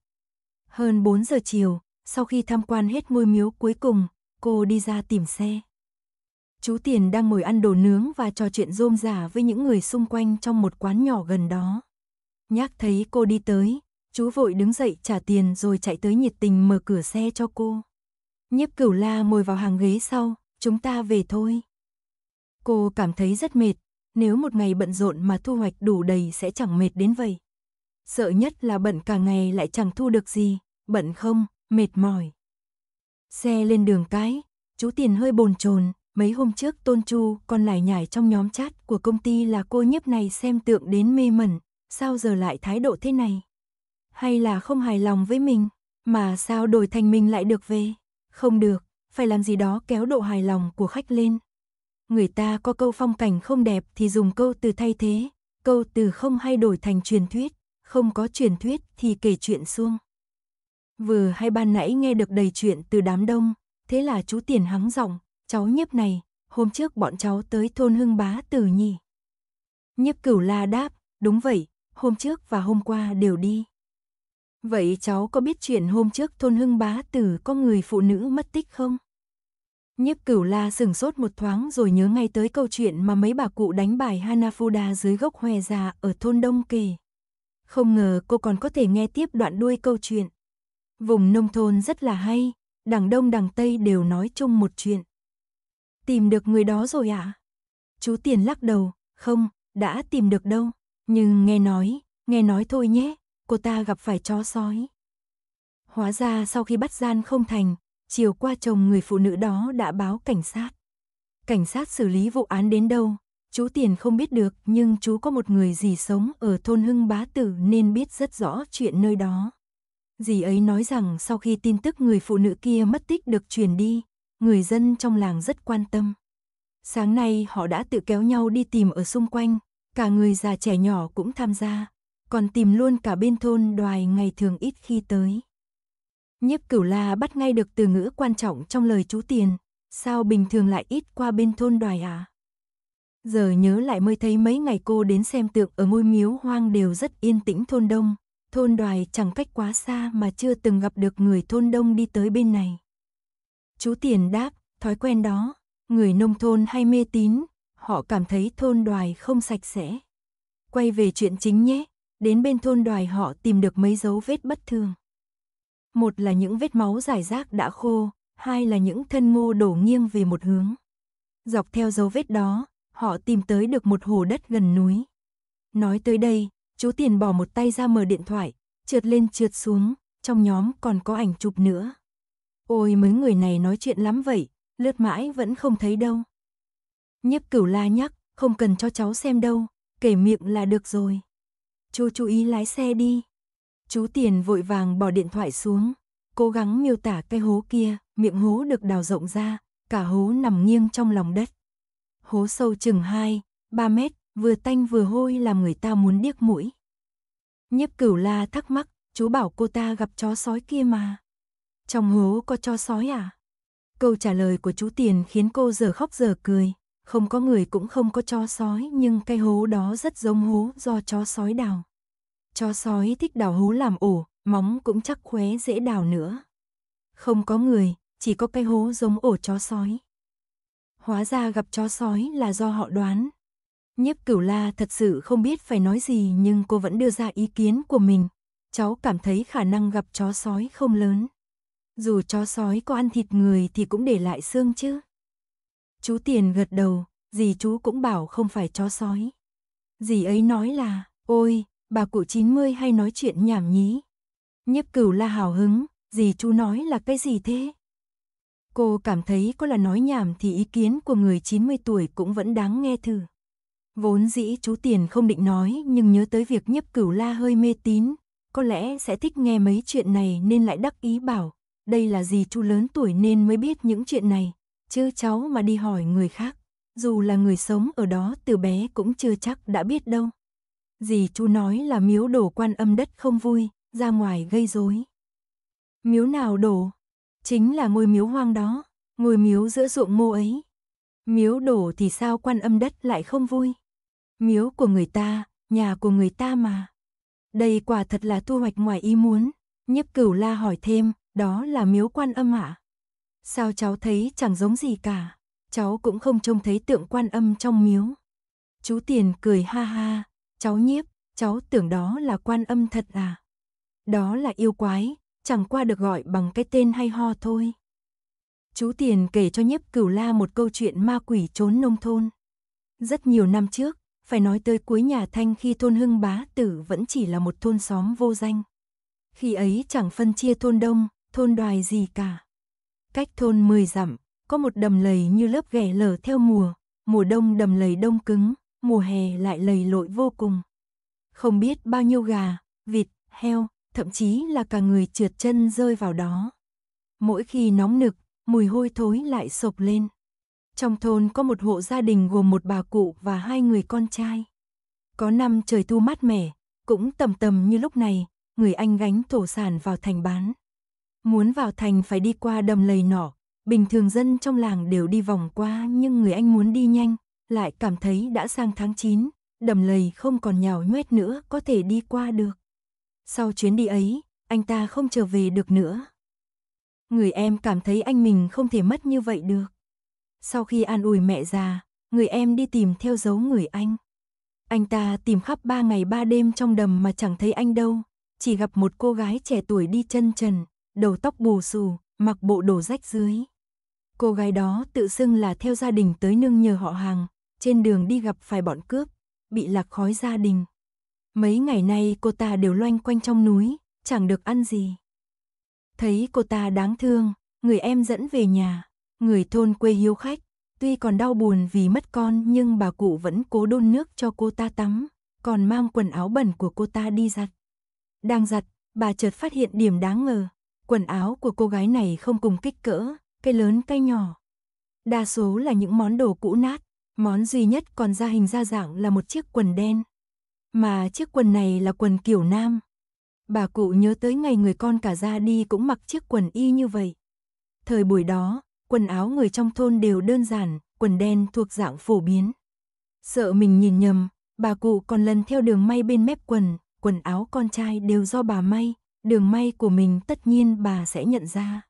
Hơn 4 giờ chiều, sau khi tham quan hết ngôi miếu cuối cùng, cô đi ra tìm xe. Chú Tiền đang ngồi ăn đồ nướng và trò chuyện rôm rả với những người xung quanh trong một quán nhỏ gần đó. Nhác thấy cô đi tới, chú vội đứng dậy trả tiền rồi chạy tới nhiệt tình mở cửa xe cho cô. Nhiếp cửu la ngồi vào hàng ghế sau, chúng ta về thôi. Cô cảm thấy rất mệt, nếu một ngày bận rộn mà thu hoạch đủ đầy sẽ chẳng mệt đến vậy. Sợ nhất là bận cả ngày lại chẳng thu được gì, bận không, mệt mỏi. Xe lên đường cái, chú Tiền hơi bồn chồn mấy hôm trước Tôn Chu còn lải nhải trong nhóm chat của công ty là cô nhiếp này xem tượng đến mê mẩn, sao giờ lại thái độ thế này? Hay là không hài lòng với mình, mà sao đổi thành mình lại được về? Không được, phải làm gì đó kéo độ hài lòng của khách lên. Người ta có câu phong cảnh không đẹp thì dùng câu từ thay thế, câu từ không hay đổi thành truyền thuyết, không có truyền thuyết thì kể chuyện xuông. Vừa hay ban nãy nghe được đầy chuyện từ đám đông, thế là chú Tiền hắng giọng, cháu nhiếp này, hôm trước bọn cháu tới thôn Hưng Bá từ nhỉ? Nhiếp Cửu La đáp, đúng vậy, hôm trước và hôm qua đều đi. Vậy cháu có biết chuyện hôm trước thôn Hưng Bá Tử có người phụ nữ mất tích không? Nhiếp cửu la sừng sốt một thoáng rồi nhớ ngay tới câu chuyện mà mấy bà cụ đánh bài Hanafuda dưới gốc hòe già ở thôn Đông Kề. Không ngờ cô còn có thể nghe tiếp đoạn đuôi câu chuyện. Vùng nông thôn rất là hay, đằng Đông đằng Tây đều nói chung một chuyện. Tìm được người đó rồi ạ? À? Chú Tiền lắc đầu, không, đã tìm được đâu, nhưng nghe nói, nghe nói thôi nhé, cô ta gặp phải chó sói. Hóa ra sau khi bắt gian không thành, chiều qua chồng người phụ nữ đó đã báo cảnh sát. Cảnh sát xử lý vụ án đến đâu, chú Tiền không biết được nhưng chú có một người gì sống ở thôn Hưng Bá Tử nên biết rất rõ chuyện nơi đó. Dì ấy nói rằng sau khi tin tức người phụ nữ kia mất tích được truyền đi, người dân trong làng rất quan tâm. Sáng nay họ đã tự kéo nhau đi tìm ở xung quanh, cả người già trẻ nhỏ cũng tham gia còn tìm luôn cả bên thôn đoài ngày thường ít khi tới. Nhiếp cửu la bắt ngay được từ ngữ quan trọng trong lời chú tiền, sao bình thường lại ít qua bên thôn đoài à? Giờ nhớ lại mới thấy mấy ngày cô đến xem tượng ở ngôi miếu hoang đều rất yên tĩnh thôn đông, thôn đoài chẳng cách quá xa mà chưa từng gặp được người thôn đông đi tới bên này. Chú tiền đáp, thói quen đó, người nông thôn hay mê tín, họ cảm thấy thôn đoài không sạch sẽ. Quay về chuyện chính nhé, đến bên thôn đoài họ tìm được mấy dấu vết bất thường. Một là những vết máu rải rác đã khô, hai là những thân ngô đổ nghiêng về một hướng. Dọc theo dấu vết đó, họ tìm tới được một hồ đất gần núi. Nói tới đây, chú Tiền bỏ một tay ra mở điện thoại, trượt lên trượt xuống, trong nhóm còn có ảnh chụp nữa. Ôi mấy người này nói chuyện lắm vậy, lướt mãi vẫn không thấy đâu. Nhiếp cửu la nhắc, không cần cho cháu xem đâu, kể miệng là được rồi. Chú chú ý lái xe đi. Chú Tiền vội vàng bỏ điện thoại xuống, cố gắng miêu tả cái hố kia, miệng hố được đào rộng ra, cả hố nằm nghiêng trong lòng đất. Hố sâu chừng 2, 3 mét, vừa tanh vừa hôi làm người ta muốn điếc mũi. Nhiếp cửu la thắc mắc, chú bảo cô ta gặp chó sói kia mà. Trong hố có chó sói à? Câu trả lời của chú Tiền khiến cô giờ khóc giờ cười không có người cũng không có chó sói nhưng cái hố đó rất giống hố do chó sói đào. Chó sói thích đào hố làm ổ, móng cũng chắc khóe dễ đào nữa. Không có người, chỉ có cái hố giống ổ chó sói. Hóa ra gặp chó sói là do họ đoán. Nhiếp cửu la thật sự không biết phải nói gì nhưng cô vẫn đưa ra ý kiến của mình. Cháu cảm thấy khả năng gặp chó sói không lớn. Dù chó sói có ăn thịt người thì cũng để lại xương chứ. Chú Tiền gật đầu, dì chú cũng bảo không phải chó sói. Dì ấy nói là, ôi, bà cụ 90 hay nói chuyện nhảm nhí. Nhếp cửu la hào hứng, dì chú nói là cái gì thế? Cô cảm thấy có là nói nhảm thì ý kiến của người 90 tuổi cũng vẫn đáng nghe thử. Vốn dĩ chú Tiền không định nói nhưng nhớ tới việc nhiếp cửu la hơi mê tín, có lẽ sẽ thích nghe mấy chuyện này nên lại đắc ý bảo, đây là gì chú lớn tuổi nên mới biết những chuyện này, chứ cháu mà đi hỏi người khác, dù là người sống ở đó từ bé cũng chưa chắc đã biết đâu. Dì chú nói là miếu đổ quan âm đất không vui, ra ngoài gây rối. Miếu nào đổ? Chính là ngôi miếu hoang đó, ngôi miếu giữa ruộng mô ấy. Miếu đổ thì sao quan âm đất lại không vui? Miếu của người ta, nhà của người ta mà. Đây quả thật là thu hoạch ngoài ý muốn. Nhiếp cửu la hỏi thêm, đó là miếu quan âm ạ. À? Sao cháu thấy chẳng giống gì cả, cháu cũng không trông thấy tượng quan âm trong miếu. Chú Tiền cười ha ha, cháu nhiếp, cháu tưởng đó là quan âm thật à? Đó là yêu quái, chẳng qua được gọi bằng cái tên hay ho thôi. Chú Tiền kể cho nhiếp cửu la một câu chuyện ma quỷ trốn nông thôn. Rất nhiều năm trước, phải nói tới cuối nhà Thanh khi thôn Hưng Bá Tử vẫn chỉ là một thôn xóm vô danh. Khi ấy chẳng phân chia thôn đông, thôn đoài gì cả. Cách thôn 10 dặm, có một đầm lầy như lớp ghẻ lở theo mùa, mùa đông đầm lầy đông cứng, mùa hè lại lầy lội vô cùng. Không biết bao nhiêu gà, vịt, heo, thậm chí là cả người trượt chân rơi vào đó. Mỗi khi nóng nực, mùi hôi thối lại sộc lên. Trong thôn có một hộ gia đình gồm một bà cụ và hai người con trai. Có năm trời thu mát mẻ, cũng tầm tầm như lúc này, người anh gánh thổ sản vào thành bán. Muốn vào thành phải đi qua đầm lầy nhỏ bình thường dân trong làng đều đi vòng qua nhưng người anh muốn đi nhanh, lại cảm thấy đã sang tháng 9, đầm lầy không còn nhào nhoét nữa có thể đi qua được. Sau chuyến đi ấy, anh ta không trở về được nữa. Người em cảm thấy anh mình không thể mất như vậy được. Sau khi an ủi mẹ già, người em đi tìm theo dấu người anh. Anh ta tìm khắp ba ngày ba đêm trong đầm mà chẳng thấy anh đâu, chỉ gặp một cô gái trẻ tuổi đi chân trần, đầu tóc bù xù, mặc bộ đồ rách dưới. Cô gái đó tự xưng là theo gia đình tới nương nhờ họ hàng, trên đường đi gặp phải bọn cướp, bị lạc khói gia đình. Mấy ngày nay cô ta đều loanh quanh trong núi, chẳng được ăn gì. Thấy cô ta đáng thương, người em dẫn về nhà, người thôn quê hiếu khách, tuy còn đau buồn vì mất con nhưng bà cụ vẫn cố đun nước cho cô ta tắm, còn mang quần áo bẩn của cô ta đi giặt. Đang giặt, bà chợt phát hiện điểm đáng ngờ, Quần áo của cô gái này không cùng kích cỡ, cây lớn cây nhỏ. Đa số là những món đồ cũ nát, món duy nhất còn ra hình ra dạng là một chiếc quần đen. Mà chiếc quần này là quần kiểu nam. Bà cụ nhớ tới ngày người con cả ra đi cũng mặc chiếc quần y như vậy. Thời buổi đó, quần áo người trong thôn đều đơn giản, quần đen thuộc dạng phổ biến. Sợ mình nhìn nhầm, bà cụ còn lần theo đường may bên mép quần, quần áo con trai đều do bà may, Đường may của mình tất nhiên bà sẽ nhận ra.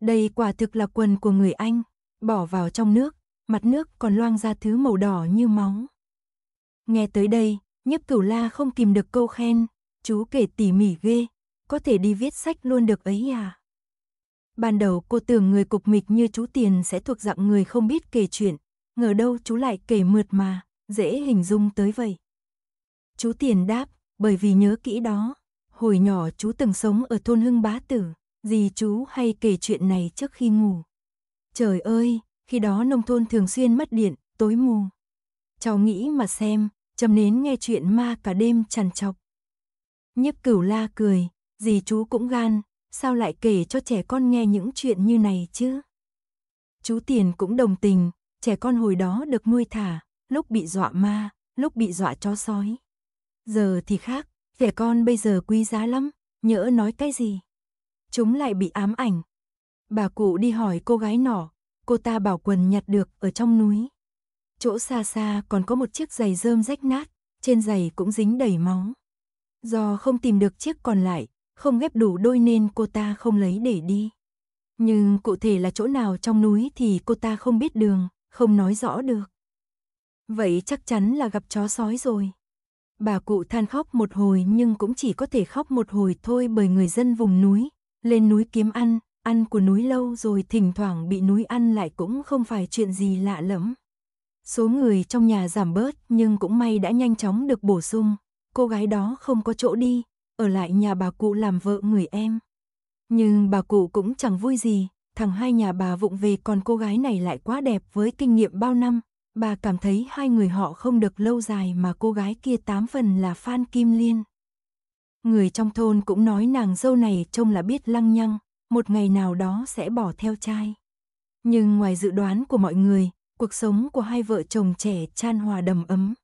Đây quả thực là quần của người Anh, bỏ vào trong nước, mặt nước còn loang ra thứ màu đỏ như máu. Nghe tới đây, nhấp cửu la không kìm được câu khen, chú kể tỉ mỉ ghê, có thể đi viết sách luôn được ấy à. Ban đầu cô tưởng người cục mịch như chú Tiền sẽ thuộc dạng người không biết kể chuyện, ngờ đâu chú lại kể mượt mà, dễ hình dung tới vậy. Chú Tiền đáp, bởi vì nhớ kỹ đó, Hồi nhỏ chú từng sống ở thôn Hưng Bá Tử, gì chú hay kể chuyện này trước khi ngủ. Trời ơi, khi đó nông thôn thường xuyên mất điện, tối mù. Cháu nghĩ mà xem, chầm nến nghe chuyện ma cả đêm chằn chọc. Nhiếp cửu la cười, gì chú cũng gan, sao lại kể cho trẻ con nghe những chuyện như này chứ? Chú Tiền cũng đồng tình, trẻ con hồi đó được nuôi thả, lúc bị dọa ma, lúc bị dọa chó sói. Giờ thì khác, Trẻ con bây giờ quý giá lắm, nhỡ nói cái gì. Chúng lại bị ám ảnh. Bà cụ đi hỏi cô gái nọ, cô ta bảo quần nhặt được ở trong núi. Chỗ xa xa còn có một chiếc giày rơm rách nát, trên giày cũng dính đầy máu. Do không tìm được chiếc còn lại, không ghép đủ đôi nên cô ta không lấy để đi. Nhưng cụ thể là chỗ nào trong núi thì cô ta không biết đường, không nói rõ được. Vậy chắc chắn là gặp chó sói rồi. Bà cụ than khóc một hồi nhưng cũng chỉ có thể khóc một hồi thôi bởi người dân vùng núi, lên núi kiếm ăn, ăn của núi lâu rồi thỉnh thoảng bị núi ăn lại cũng không phải chuyện gì lạ lẫm. Số người trong nhà giảm bớt nhưng cũng may đã nhanh chóng được bổ sung, cô gái đó không có chỗ đi, ở lại nhà bà cụ làm vợ người em. Nhưng bà cụ cũng chẳng vui gì, thằng hai nhà bà vụng về còn cô gái này lại quá đẹp với kinh nghiệm bao năm, Bà cảm thấy hai người họ không được lâu dài mà cô gái kia tám phần là Phan Kim Liên. Người trong thôn cũng nói nàng dâu này trông là biết lăng nhăng, một ngày nào đó sẽ bỏ theo trai. Nhưng ngoài dự đoán của mọi người, cuộc sống của hai vợ chồng trẻ chan hòa đầm ấm.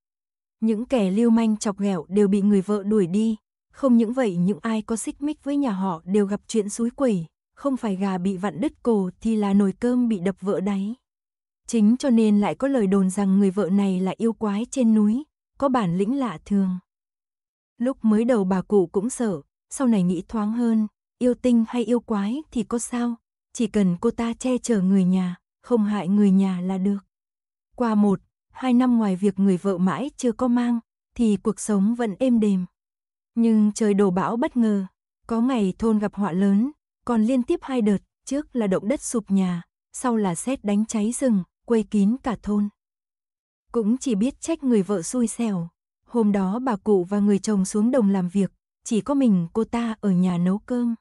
Những kẻ lưu manh chọc ghẹo đều bị người vợ đuổi đi, không những vậy những ai có xích mích với nhà họ đều gặp chuyện suối quẩy, không phải gà bị vặn đứt cổ thì là nồi cơm bị đập vỡ đáy. Chính cho nên lại có lời đồn rằng người vợ này là yêu quái trên núi, có bản lĩnh lạ thường. Lúc mới đầu bà cụ cũng sợ, sau này nghĩ thoáng hơn, yêu tinh hay yêu quái thì có sao, chỉ cần cô ta che chở người nhà, không hại người nhà là được. Qua một, hai năm ngoài việc người vợ mãi chưa có mang, thì cuộc sống vẫn êm đềm. Nhưng trời đổ bão bất ngờ, có ngày thôn gặp họa lớn, còn liên tiếp hai đợt, trước là động đất sụp nhà, sau là xét đánh cháy rừng, quây kín cả thôn. Cũng chỉ biết trách người vợ xui xẻo. Hôm đó bà cụ và người chồng xuống đồng làm việc, chỉ có mình cô ta ở nhà nấu cơm.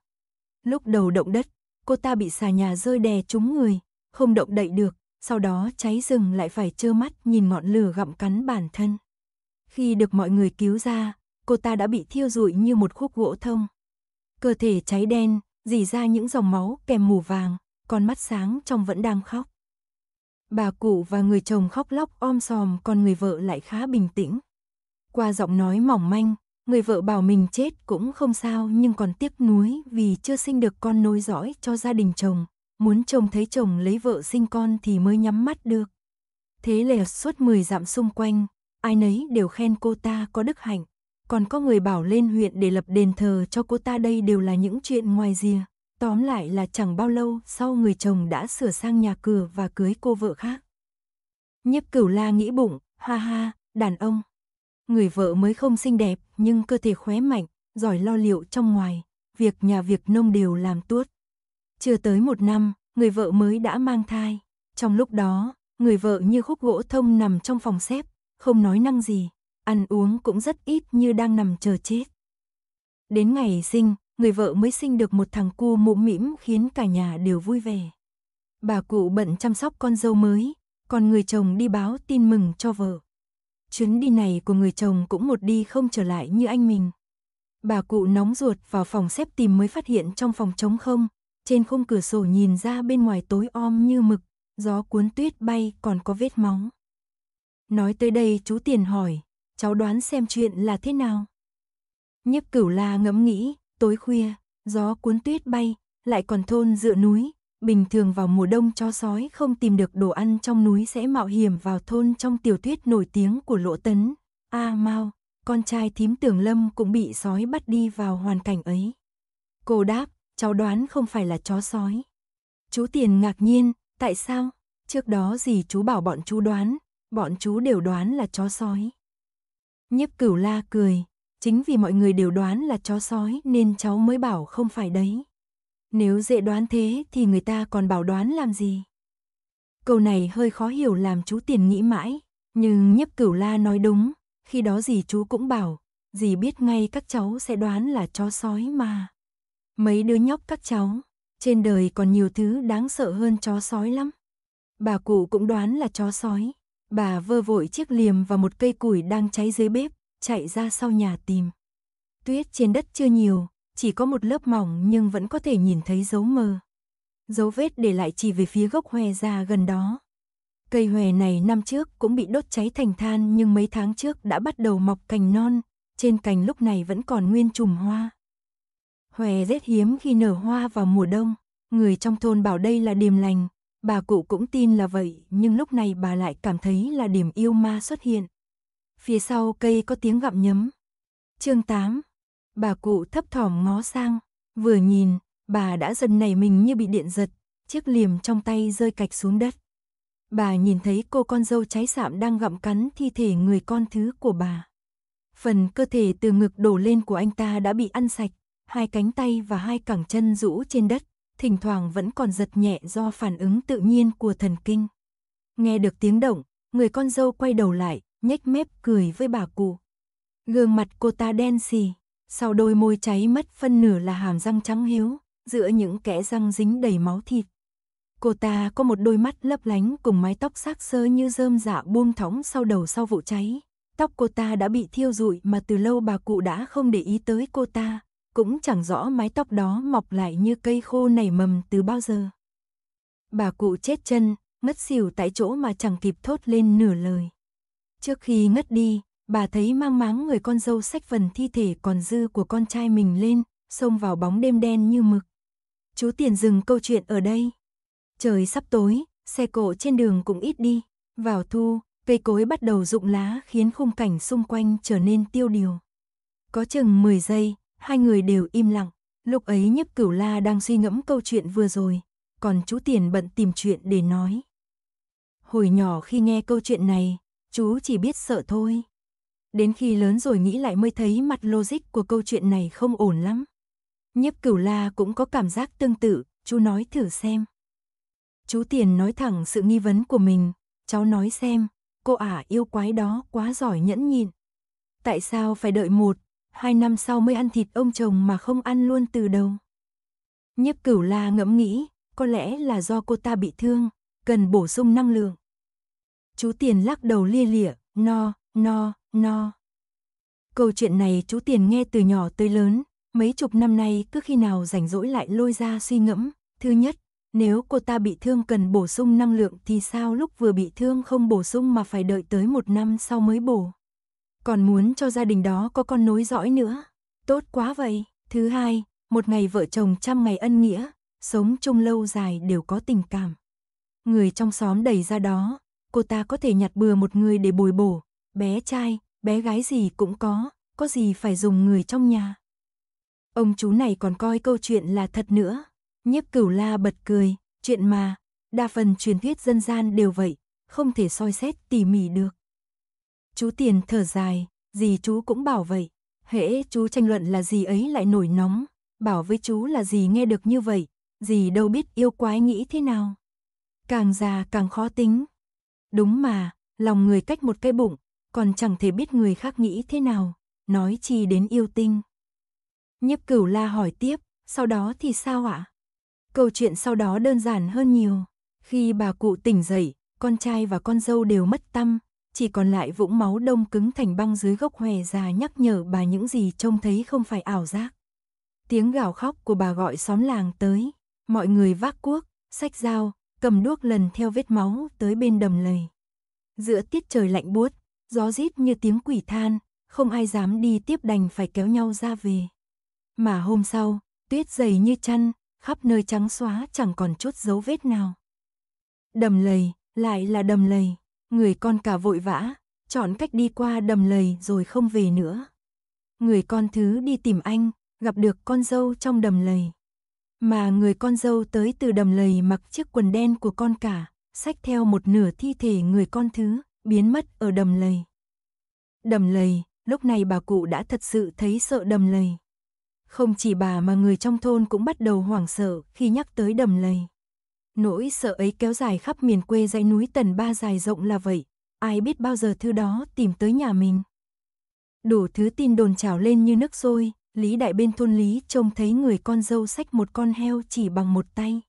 Lúc đầu động đất, cô ta bị xà nhà rơi đè trúng người, không động đậy được, sau đó cháy rừng lại phải trơ mắt nhìn ngọn lửa gặm cắn bản thân. Khi được mọi người cứu ra, cô ta đã bị thiêu rụi như một khúc gỗ thông. Cơ thể cháy đen, dì ra những dòng máu kèm mù vàng, con mắt sáng trong vẫn đang khóc. Bà cụ và người chồng khóc lóc om sòm còn người vợ lại khá bình tĩnh. Qua giọng nói mỏng manh, người vợ bảo mình chết cũng không sao nhưng còn tiếc nuối vì chưa sinh được con nối dõi cho gia đình chồng. Muốn chồng thấy chồng lấy vợ sinh con thì mới nhắm mắt được. Thế là suốt 10 dặm xung quanh, ai nấy đều khen cô ta có đức hạnh. Còn có người bảo lên huyện để lập đền thờ cho cô ta đây đều là những chuyện ngoài rìa. Tóm lại là chẳng bao lâu sau người chồng đã sửa sang nhà cửa và cưới cô vợ khác. Nhiếp cửu la nghĩ bụng, ha ha, đàn ông. Người vợ mới không xinh đẹp nhưng cơ thể khóe mạnh, giỏi lo liệu trong ngoài, việc nhà việc nông đều làm tuốt. Chưa tới một năm, người vợ mới đã mang thai. Trong lúc đó, người vợ như khúc gỗ thông nằm trong phòng xếp, không nói năng gì, ăn uống cũng rất ít như đang nằm chờ chết. Đến ngày sinh, người vợ mới sinh được một thằng cu mũm mĩm khiến cả nhà đều vui vẻ. Bà cụ bận chăm sóc con dâu mới, còn người chồng đi báo tin mừng cho vợ. Chuyến đi này của người chồng cũng một đi không trở lại như anh mình. Bà cụ nóng ruột vào phòng xếp tìm mới phát hiện trong phòng trống không, trên khung cửa sổ nhìn ra bên ngoài tối om như mực, gió cuốn tuyết bay còn có vết máu. Nói tới đây chú Tiền hỏi, cháu đoán xem chuyện là thế nào? nhếp cửu la ngẫm nghĩ, Tối khuya, gió cuốn tuyết bay, lại còn thôn dựa núi, bình thường vào mùa đông chó sói không tìm được đồ ăn trong núi sẽ mạo hiểm vào thôn trong tiểu thuyết nổi tiếng của Lỗ Tấn. A à, Mao, con trai thím Tưởng Lâm cũng bị sói bắt đi vào hoàn cảnh ấy. Cô đáp, cháu đoán không phải là chó sói. Chú Tiền ngạc nhiên, tại sao? Trước đó gì chú bảo bọn chú đoán, bọn chú đều đoán là chó sói. Nhiếp cửu la cười, Chính vì mọi người đều đoán là chó sói nên cháu mới bảo không phải đấy. Nếu dễ đoán thế thì người ta còn bảo đoán làm gì? Câu này hơi khó hiểu làm chú tiền nghĩ mãi, nhưng nhấp cửu la nói đúng, khi đó gì chú cũng bảo, gì biết ngay các cháu sẽ đoán là chó sói mà. Mấy đứa nhóc các cháu, trên đời còn nhiều thứ đáng sợ hơn chó sói lắm. Bà cụ cũng đoán là chó sói, bà vơ vội chiếc liềm và một cây củi đang cháy dưới bếp, chạy ra sau nhà tìm. Tuyết trên đất chưa nhiều, chỉ có một lớp mỏng nhưng vẫn có thể nhìn thấy dấu mờ. Dấu vết để lại chỉ về phía gốc hòe già gần đó. Cây hòe này năm trước cũng bị đốt cháy thành than nhưng mấy tháng trước đã bắt đầu mọc cành non, trên cành lúc này vẫn còn nguyên chùm hoa. Hòe rất hiếm khi nở hoa vào mùa đông, người trong thôn bảo đây là điềm lành, bà cụ cũng tin là vậy nhưng lúc này bà lại cảm thấy là điểm yêu ma xuất hiện phía sau cây có tiếng gặm nhấm. Chương 8. Bà cụ thấp thỏm ngó sang, vừa nhìn, bà đã dần nảy mình như bị điện giật, chiếc liềm trong tay rơi cạch xuống đất. Bà nhìn thấy cô con dâu trái sạm đang gặm cắn thi thể người con thứ của bà. Phần cơ thể từ ngực đổ lên của anh ta đã bị ăn sạch, hai cánh tay và hai cẳng chân rũ trên đất, thỉnh thoảng vẫn còn giật nhẹ do phản ứng tự nhiên của thần kinh. Nghe được tiếng động, người con dâu quay đầu lại, nhếch mép cười với bà cụ. Gương mặt cô ta đen xì, sau đôi môi cháy mất phân nửa là hàm răng trắng hiếu, giữa những kẽ răng dính đầy máu thịt. Cô ta có một đôi mắt lấp lánh cùng mái tóc xác sơ như rơm dạ buông thõng sau đầu sau vụ cháy. Tóc cô ta đã bị thiêu rụi mà từ lâu bà cụ đã không để ý tới cô ta, cũng chẳng rõ mái tóc đó mọc lại như cây khô nảy mầm từ bao giờ. Bà cụ chết chân, mất xỉu tại chỗ mà chẳng kịp thốt lên nửa lời. Trước khi ngất đi, bà thấy mang máng người con dâu sách phần thi thể còn dư của con trai mình lên, xông vào bóng đêm đen như mực. Chú Tiền dừng câu chuyện ở đây. Trời sắp tối, xe cộ trên đường cũng ít đi. Vào thu, cây cối bắt đầu rụng lá khiến khung cảnh xung quanh trở nên tiêu điều. Có chừng 10 giây, hai người đều im lặng. Lúc ấy nhấp cửu la đang suy ngẫm câu chuyện vừa rồi, còn chú Tiền bận tìm chuyện để nói. Hồi nhỏ khi nghe câu chuyện này, chú chỉ biết sợ thôi. Đến khi lớn rồi nghĩ lại mới thấy mặt logic của câu chuyện này không ổn lắm. Nhiếp cửu la cũng có cảm giác tương tự, chú nói thử xem. Chú Tiền nói thẳng sự nghi vấn của mình, cháu nói xem, cô ả yêu quái đó quá giỏi nhẫn nhịn. Tại sao phải đợi một, hai năm sau mới ăn thịt ông chồng mà không ăn luôn từ đầu? Nhiếp cửu la ngẫm nghĩ, có lẽ là do cô ta bị thương, cần bổ sung năng lượng. Chú Tiền lắc đầu lia lịa, no, no, no. Câu chuyện này chú Tiền nghe từ nhỏ tới lớn, mấy chục năm nay cứ khi nào rảnh rỗi lại lôi ra suy ngẫm. Thứ nhất, nếu cô ta bị thương cần bổ sung năng lượng thì sao lúc vừa bị thương không bổ sung mà phải đợi tới một năm sau mới bổ. Còn muốn cho gia đình đó có con nối dõi nữa. Tốt quá vậy. Thứ hai, một ngày vợ chồng trăm ngày ân nghĩa, sống chung lâu dài đều có tình cảm. Người trong xóm đầy ra đó, cô ta có thể nhặt bừa một người để bồi bổ, bé trai, bé gái gì cũng có, có gì phải dùng người trong nhà. Ông chú này còn coi câu chuyện là thật nữa. Nhiếp cửu la bật cười, chuyện mà, đa phần truyền thuyết dân gian đều vậy, không thể soi xét tỉ mỉ được. Chú tiền thở dài, gì chú cũng bảo vậy, hễ chú tranh luận là gì ấy lại nổi nóng, bảo với chú là gì nghe được như vậy, gì đâu biết yêu quái nghĩ thế nào. Càng già càng khó tính, Đúng mà, lòng người cách một cái bụng, còn chẳng thể biết người khác nghĩ thế nào, nói chi đến yêu tinh. Nhiếp cửu la hỏi tiếp, sau đó thì sao ạ? Câu chuyện sau đó đơn giản hơn nhiều. Khi bà cụ tỉnh dậy, con trai và con dâu đều mất tâm, chỉ còn lại vũng máu đông cứng thành băng dưới gốc hòe già nhắc nhở bà những gì trông thấy không phải ảo giác. Tiếng gào khóc của bà gọi xóm làng tới, mọi người vác cuốc, sách dao, cầm đuốc lần theo vết máu tới bên đầm lầy. Giữa tiết trời lạnh buốt, gió rít như tiếng quỷ than, không ai dám đi tiếp đành phải kéo nhau ra về. Mà hôm sau, tuyết dày như chăn, khắp nơi trắng xóa chẳng còn chút dấu vết nào. Đầm lầy, lại là đầm lầy, người con cả vội vã, chọn cách đi qua đầm lầy rồi không về nữa. Người con thứ đi tìm anh, gặp được con dâu trong đầm lầy. Mà người con dâu tới từ đầm lầy mặc chiếc quần đen của con cả, xách theo một nửa thi thể người con thứ, biến mất ở đầm lầy. Đầm lầy, lúc này bà cụ đã thật sự thấy sợ đầm lầy. Không chỉ bà mà người trong thôn cũng bắt đầu hoảng sợ khi nhắc tới đầm lầy. Nỗi sợ ấy kéo dài khắp miền quê dãy núi tần ba dài rộng là vậy, ai biết bao giờ thứ đó tìm tới nhà mình. Đủ thứ tin đồn trào lên như nước sôi, Lý Đại bên thôn Lý trông thấy người con dâu xách một con heo chỉ bằng một tay.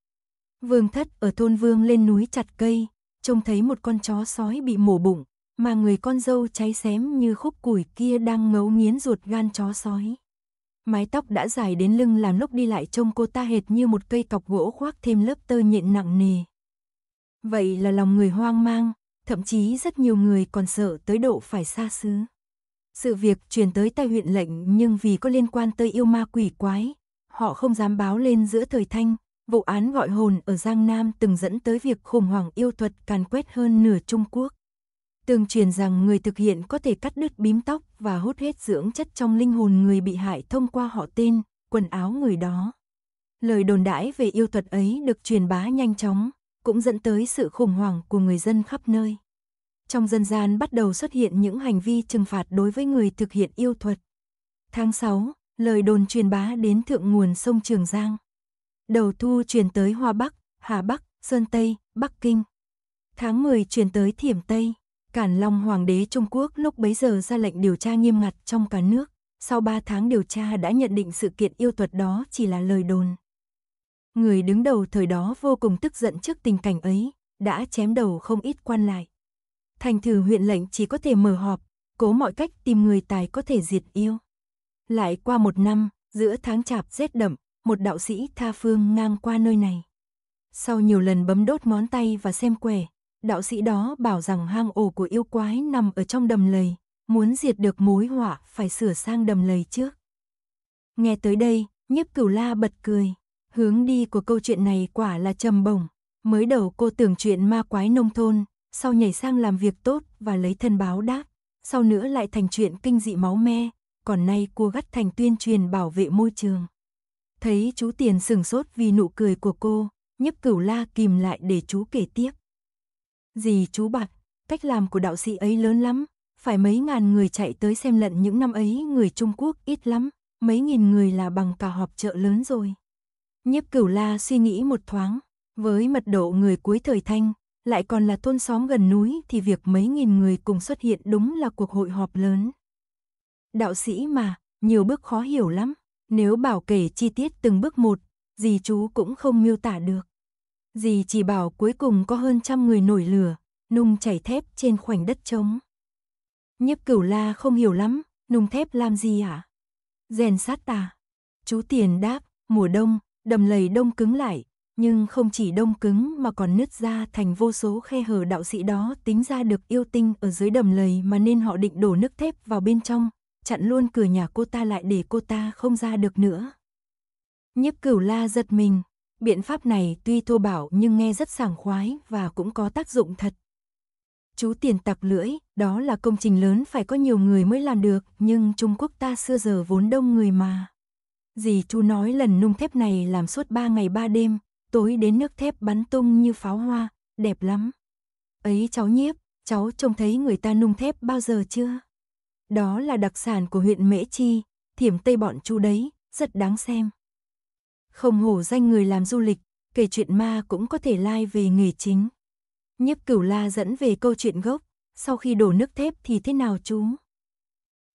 Vương Thất ở thôn Vương lên núi chặt cây, trông thấy một con chó sói bị mổ bụng, mà người con dâu cháy xém như khúc củi kia đang ngấu nghiến ruột gan chó sói. Mái tóc đã dài đến lưng làm lúc đi lại trông cô ta hệt như một cây cọc gỗ khoác thêm lớp tơ nhện nặng nề. Vậy là lòng người hoang mang, thậm chí rất nhiều người còn sợ tới độ phải xa xứ. Sự việc truyền tới tay huyện lệnh nhưng vì có liên quan tới yêu ma quỷ quái, họ không dám báo lên giữa thời thanh. Vụ án gọi hồn ở Giang Nam từng dẫn tới việc khủng hoảng yêu thuật càn quét hơn nửa Trung Quốc. tường truyền rằng người thực hiện có thể cắt đứt bím tóc và hút hết dưỡng chất trong linh hồn người bị hại thông qua họ tên, quần áo người đó. Lời đồn đãi về yêu thuật ấy được truyền bá nhanh chóng, cũng dẫn tới sự khủng hoảng của người dân khắp nơi trong dân gian bắt đầu xuất hiện những hành vi trừng phạt đối với người thực hiện yêu thuật. Tháng 6, lời đồn truyền bá đến thượng nguồn sông Trường Giang. Đầu thu truyền tới Hoa Bắc, Hà Bắc, Sơn Tây, Bắc Kinh. Tháng 10 truyền tới Thiểm Tây, Cản Long Hoàng đế Trung Quốc lúc bấy giờ ra lệnh điều tra nghiêm ngặt trong cả nước. Sau 3 tháng điều tra đã nhận định sự kiện yêu thuật đó chỉ là lời đồn. Người đứng đầu thời đó vô cùng tức giận trước tình cảnh ấy, đã chém đầu không ít quan lại thành thử huyện lệnh chỉ có thể mở họp, cố mọi cách tìm người tài có thể diệt yêu. Lại qua một năm, giữa tháng chạp rét đậm, một đạo sĩ tha phương ngang qua nơi này. Sau nhiều lần bấm đốt ngón tay và xem quẻ, đạo sĩ đó bảo rằng hang ổ của yêu quái nằm ở trong đầm lầy, muốn diệt được mối họa phải sửa sang đầm lầy trước. Nghe tới đây, nhiếp cửu la bật cười, hướng đi của câu chuyện này quả là trầm bổng. Mới đầu cô tưởng chuyện ma quái nông thôn, sau nhảy sang làm việc tốt và lấy thân báo đáp, sau nữa lại thành chuyện kinh dị máu me, còn nay cua gắt thành tuyên truyền bảo vệ môi trường. Thấy chú Tiền sừng sốt vì nụ cười của cô, nhấp cửu la kìm lại để chú kể tiếp. Gì chú bạc, cách làm của đạo sĩ ấy lớn lắm, phải mấy ngàn người chạy tới xem lận những năm ấy người Trung Quốc ít lắm, mấy nghìn người là bằng cả họp chợ lớn rồi. Nhiếp cửu la suy nghĩ một thoáng, với mật độ người cuối thời thanh, lại còn là thôn xóm gần núi thì việc mấy nghìn người cùng xuất hiện đúng là cuộc hội họp lớn. Đạo sĩ mà, nhiều bước khó hiểu lắm, nếu bảo kể chi tiết từng bước một, gì chú cũng không miêu tả được. Dì chỉ bảo cuối cùng có hơn trăm người nổi lửa, nung chảy thép trên khoảnh đất trống. nhếp cửu la không hiểu lắm, nung thép làm gì hả? Rèn sát tà. Chú Tiền đáp, mùa đông, đầm lầy đông cứng lại, nhưng không chỉ đông cứng mà còn nứt ra thành vô số khe hở đạo sĩ đó tính ra được yêu tinh ở dưới đầm lầy mà nên họ định đổ nước thép vào bên trong, chặn luôn cửa nhà cô ta lại để cô ta không ra được nữa. Nhiếp cửu la giật mình, biện pháp này tuy thô bảo nhưng nghe rất sảng khoái và cũng có tác dụng thật. Chú tiền tặc lưỡi, đó là công trình lớn phải có nhiều người mới làm được, nhưng Trung Quốc ta xưa giờ vốn đông người mà. Dì chú nói lần nung thép này làm suốt ba ngày ba đêm, tối đến nước thép bắn tung như pháo hoa, đẹp lắm. Ấy cháu nhiếp, cháu trông thấy người ta nung thép bao giờ chưa? Đó là đặc sản của huyện Mễ Chi, thiểm tây bọn chú đấy, rất đáng xem. Không hổ danh người làm du lịch, kể chuyện ma cũng có thể lai like về nghề chính. Nhiếp cửu la dẫn về câu chuyện gốc, sau khi đổ nước thép thì thế nào chú?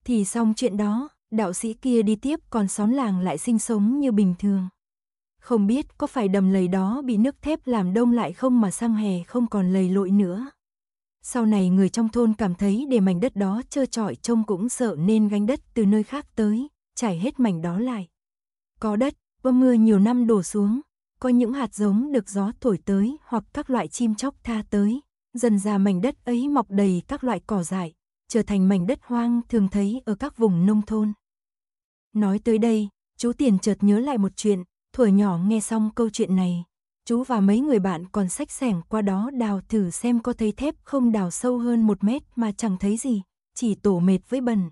Thì xong chuyện đó, đạo sĩ kia đi tiếp còn xóm làng lại sinh sống như bình thường. Không biết có phải đầm lầy đó bị nước thép làm đông lại không mà sang hè không còn lầy lội nữa. Sau này người trong thôn cảm thấy để mảnh đất đó trơ trọi trông cũng sợ nên gánh đất từ nơi khác tới, trải hết mảnh đó lại. Có đất, bơm mưa nhiều năm đổ xuống, có những hạt giống được gió thổi tới hoặc các loại chim chóc tha tới, dần ra mảnh đất ấy mọc đầy các loại cỏ dại, trở thành mảnh đất hoang thường thấy ở các vùng nông thôn. Nói tới đây, chú Tiền chợt nhớ lại một chuyện, thuở nhỏ nghe xong câu chuyện này, chú và mấy người bạn còn sách sẻng qua đó đào thử xem có thấy thép không đào sâu hơn một mét mà chẳng thấy gì, chỉ tổ mệt với bần.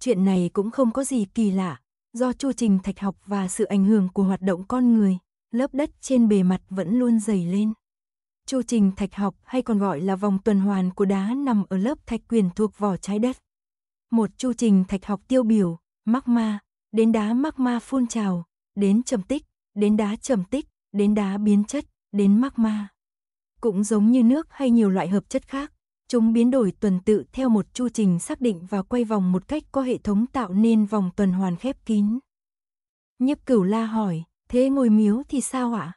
Chuyện này cũng không có gì kỳ lạ, do chu trình thạch học và sự ảnh hưởng của hoạt động con người, lớp đất trên bề mặt vẫn luôn dày lên. Chu trình thạch học hay còn gọi là vòng tuần hoàn của đá nằm ở lớp thạch quyền thuộc vỏ trái đất. Một chu trình thạch học tiêu biểu, magma, đến đá magma phun trào, đến trầm tích, đến đá trầm tích, đến đá biến chất, đến magma. Cũng giống như nước hay nhiều loại hợp chất khác, chúng biến đổi tuần tự theo một chu trình xác định và quay vòng một cách có hệ thống tạo nên vòng tuần hoàn khép kín. Nhiếp cửu la hỏi, thế ngồi miếu thì sao ạ?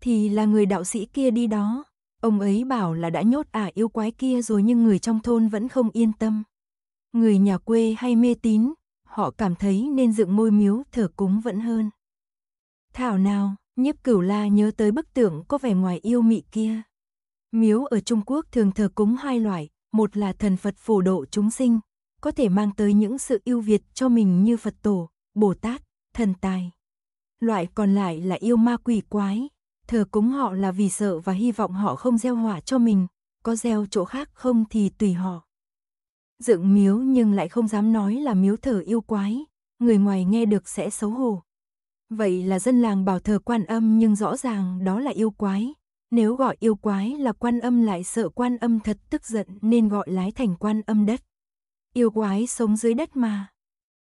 Thì là người đạo sĩ kia đi đó. Ông ấy bảo là đã nhốt ả à yêu quái kia rồi nhưng người trong thôn vẫn không yên tâm. Người nhà quê hay mê tín, họ cảm thấy nên dựng ngôi miếu thờ cúng vẫn hơn. Thảo nào, nhiếp cửu la nhớ tới bức tượng có vẻ ngoài yêu mị kia. Miếu ở Trung Quốc thường thờ cúng hai loại, một là thần Phật phổ độ chúng sinh, có thể mang tới những sự yêu việt cho mình như Phật tổ, Bồ Tát, thần tài. Loại còn lại là yêu ma quỷ quái, thờ cúng họ là vì sợ và hy vọng họ không gieo hỏa cho mình, có gieo chỗ khác không thì tùy họ. Dựng miếu nhưng lại không dám nói là miếu thờ yêu quái, người ngoài nghe được sẽ xấu hổ. Vậy là dân làng bảo thờ quan âm nhưng rõ ràng đó là yêu quái. Nếu gọi yêu quái là quan âm lại sợ quan âm thật tức giận nên gọi lái thành quan âm đất. Yêu quái sống dưới đất mà.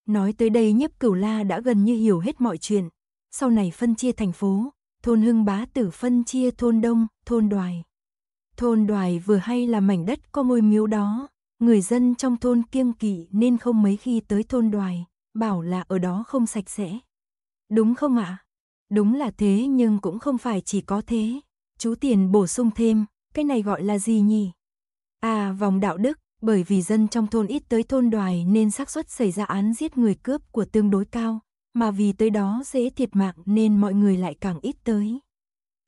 Nói tới đây nhấp cửu la đã gần như hiểu hết mọi chuyện. Sau này phân chia thành phố, thôn hưng bá tử phân chia thôn đông, thôn đoài. Thôn đoài vừa hay là mảnh đất có ngôi miếu đó. Người dân trong thôn kiêng kỵ nên không mấy khi tới thôn đoài, bảo là ở đó không sạch sẽ. Đúng không ạ? Đúng là thế nhưng cũng không phải chỉ có thế. Chú Tiền bổ sung thêm, cái này gọi là gì nhỉ? À, vòng đạo đức, bởi vì dân trong thôn ít tới thôn đoài nên xác suất xảy ra án giết người cướp của tương đối cao, mà vì tới đó dễ thiệt mạng nên mọi người lại càng ít tới.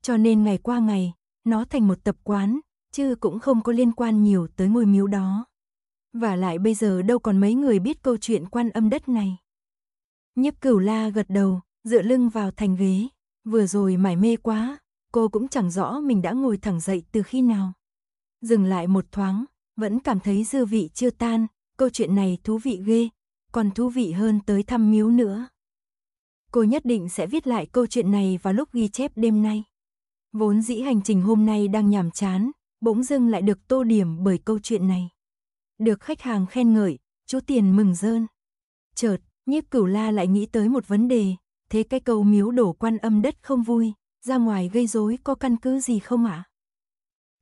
Cho nên ngày qua ngày, nó thành một tập quán, chứ cũng không có liên quan nhiều tới ngôi miếu đó. Và lại bây giờ đâu còn mấy người biết câu chuyện quan âm đất này. Nhiếp cửu la gật đầu, dựa lưng vào thành ghế. Vừa rồi mải mê quá, cô cũng chẳng rõ mình đã ngồi thẳng dậy từ khi nào. Dừng lại một thoáng, vẫn cảm thấy dư vị chưa tan, câu chuyện này thú vị ghê, còn thú vị hơn tới thăm miếu nữa. Cô nhất định sẽ viết lại câu chuyện này vào lúc ghi chép đêm nay. Vốn dĩ hành trình hôm nay đang nhàm chán, bỗng dưng lại được tô điểm bởi câu chuyện này. Được khách hàng khen ngợi, chú tiền mừng rơn. Chợt, nhiếp cửu la lại nghĩ tới một vấn đề, thế cái câu miếu đổ quan âm đất không vui, ra ngoài gây rối có căn cứ gì không ạ? À?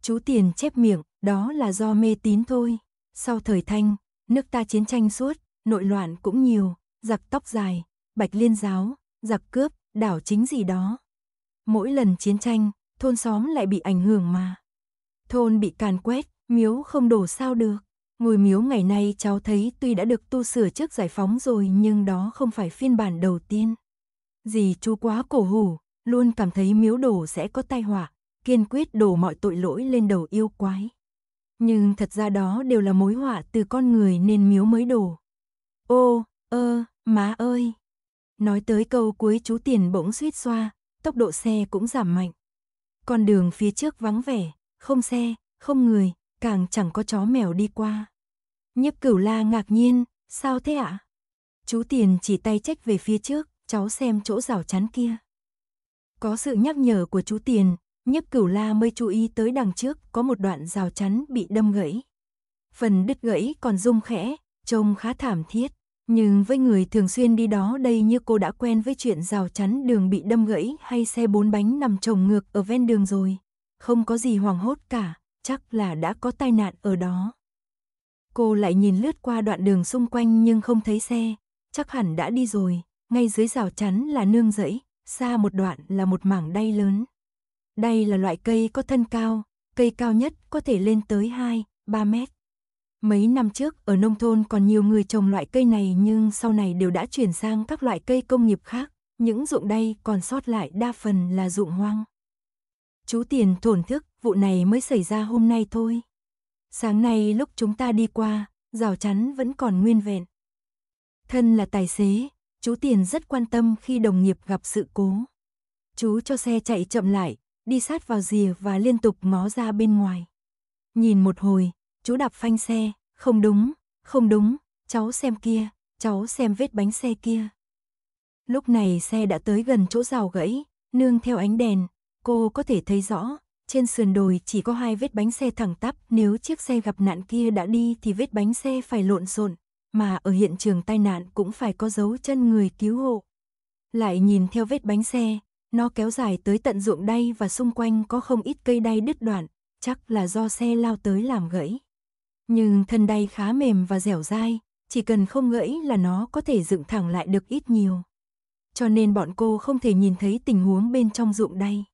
Chú Tiền chép miệng, đó là do mê tín thôi. Sau thời thanh, nước ta chiến tranh suốt, nội loạn cũng nhiều, giặc tóc dài, bạch liên giáo, giặc cướp, đảo chính gì đó. Mỗi lần chiến tranh, thôn xóm lại bị ảnh hưởng mà. Thôn bị càn quét, miếu không đổ sao được. Ngôi miếu ngày nay cháu thấy tuy đã được tu sửa trước giải phóng rồi nhưng đó không phải phiên bản đầu tiên. Dì chú quá cổ hủ, luôn cảm thấy miếu đổ sẽ có tai họa, kiên quyết đổ mọi tội lỗi lên đầu yêu quái. Nhưng thật ra đó đều là mối họa từ con người nên miếu mới đổ. Ô, ơ, má ơi! Nói tới câu cuối chú tiền bỗng suýt xoa, tốc độ xe cũng giảm mạnh. Con đường phía trước vắng vẻ, không xe, không người, càng chẳng có chó mèo đi qua. nhấp cửu la ngạc nhiên, sao thế ạ? Chú tiền chỉ tay trách về phía trước, cháu xem chỗ rào chắn kia. Có sự nhắc nhở của chú Tiền, nhấp cửu la mới chú ý tới đằng trước có một đoạn rào chắn bị đâm gãy. Phần đứt gãy còn rung khẽ, trông khá thảm thiết. Nhưng với người thường xuyên đi đó đây như cô đã quen với chuyện rào chắn đường bị đâm gãy hay xe bốn bánh nằm trồng ngược ở ven đường rồi. Không có gì hoảng hốt cả, chắc là đã có tai nạn ở đó. Cô lại nhìn lướt qua đoạn đường xung quanh nhưng không thấy xe, chắc hẳn đã đi rồi ngay dưới rào chắn là nương rẫy, xa một đoạn là một mảng đay lớn. Đây là loại cây có thân cao, cây cao nhất có thể lên tới 2, 3 mét. Mấy năm trước ở nông thôn còn nhiều người trồng loại cây này nhưng sau này đều đã chuyển sang các loại cây công nghiệp khác, những ruộng đây còn sót lại đa phần là ruộng hoang. Chú Tiền thổn thức, vụ này mới xảy ra hôm nay thôi. Sáng nay lúc chúng ta đi qua, rào chắn vẫn còn nguyên vẹn. Thân là tài xế, chú Tiền rất quan tâm khi đồng nghiệp gặp sự cố. Chú cho xe chạy chậm lại, đi sát vào rìa và liên tục ngó ra bên ngoài. Nhìn một hồi, chú đạp phanh xe, không đúng, không đúng, cháu xem kia, cháu xem vết bánh xe kia. Lúc này xe đã tới gần chỗ rào gãy, nương theo ánh đèn, cô có thể thấy rõ, trên sườn đồi chỉ có hai vết bánh xe thẳng tắp, nếu chiếc xe gặp nạn kia đã đi thì vết bánh xe phải lộn xộn, mà ở hiện trường tai nạn cũng phải có dấu chân người cứu hộ. Lại nhìn theo vết bánh xe, nó kéo dài tới tận ruộng đay và xung quanh có không ít cây đay đứt đoạn, chắc là do xe lao tới làm gãy. Nhưng thân đay khá mềm và dẻo dai, chỉ cần không gãy là nó có thể dựng thẳng lại được ít nhiều. Cho nên bọn cô không thể nhìn thấy tình huống bên trong ruộng đay.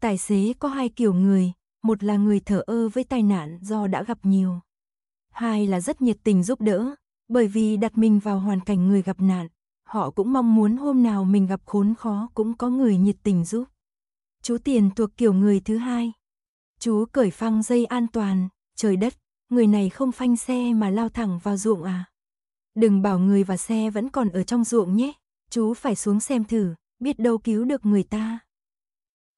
Tài xế có hai kiểu người, một là người thở ơ với tai nạn do đã gặp nhiều hai là rất nhiệt tình giúp đỡ, bởi vì đặt mình vào hoàn cảnh người gặp nạn, họ cũng mong muốn hôm nào mình gặp khốn khó cũng có người nhiệt tình giúp. Chú Tiền thuộc kiểu người thứ hai. Chú cởi phăng dây an toàn, trời đất, người này không phanh xe mà lao thẳng vào ruộng à. Đừng bảo người và xe vẫn còn ở trong ruộng nhé, chú phải xuống xem thử, biết đâu cứu được người ta.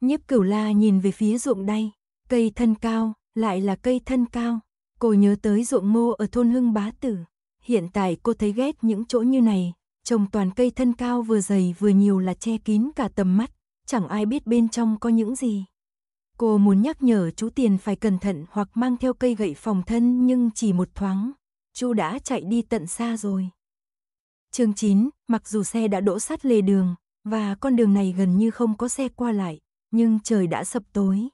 Nhiếp cửu la nhìn về phía ruộng đây, cây thân cao, lại là cây thân cao. Cô nhớ tới ruộng ngô ở thôn Hưng Bá Tử. Hiện tại cô thấy ghét những chỗ như này, trồng toàn cây thân cao vừa dày vừa nhiều là che kín cả tầm mắt, chẳng ai biết bên trong có những gì. Cô muốn nhắc nhở chú Tiền phải cẩn thận hoặc mang theo cây gậy phòng thân nhưng chỉ một thoáng, chú đã chạy đi tận xa rồi. Chương 9, mặc dù xe đã đổ sát lề đường, và con đường này gần như không có xe qua lại, nhưng trời đã sập tối.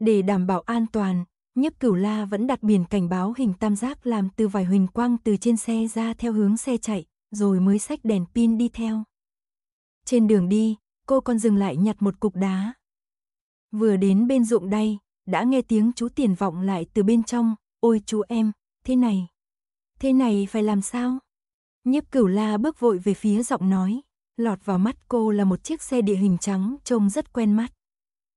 Để đảm bảo an toàn, Nhấp cửu la vẫn đặt biển cảnh báo hình tam giác làm từ vải huỳnh quang từ trên xe ra theo hướng xe chạy, rồi mới xách đèn pin đi theo. Trên đường đi, cô còn dừng lại nhặt một cục đá. Vừa đến bên ruộng đây, đã nghe tiếng chú tiền vọng lại từ bên trong, ôi chú em, thế này. Thế này phải làm sao? Nhiếp cửu la bước vội về phía giọng nói, lọt vào mắt cô là một chiếc xe địa hình trắng trông rất quen mắt.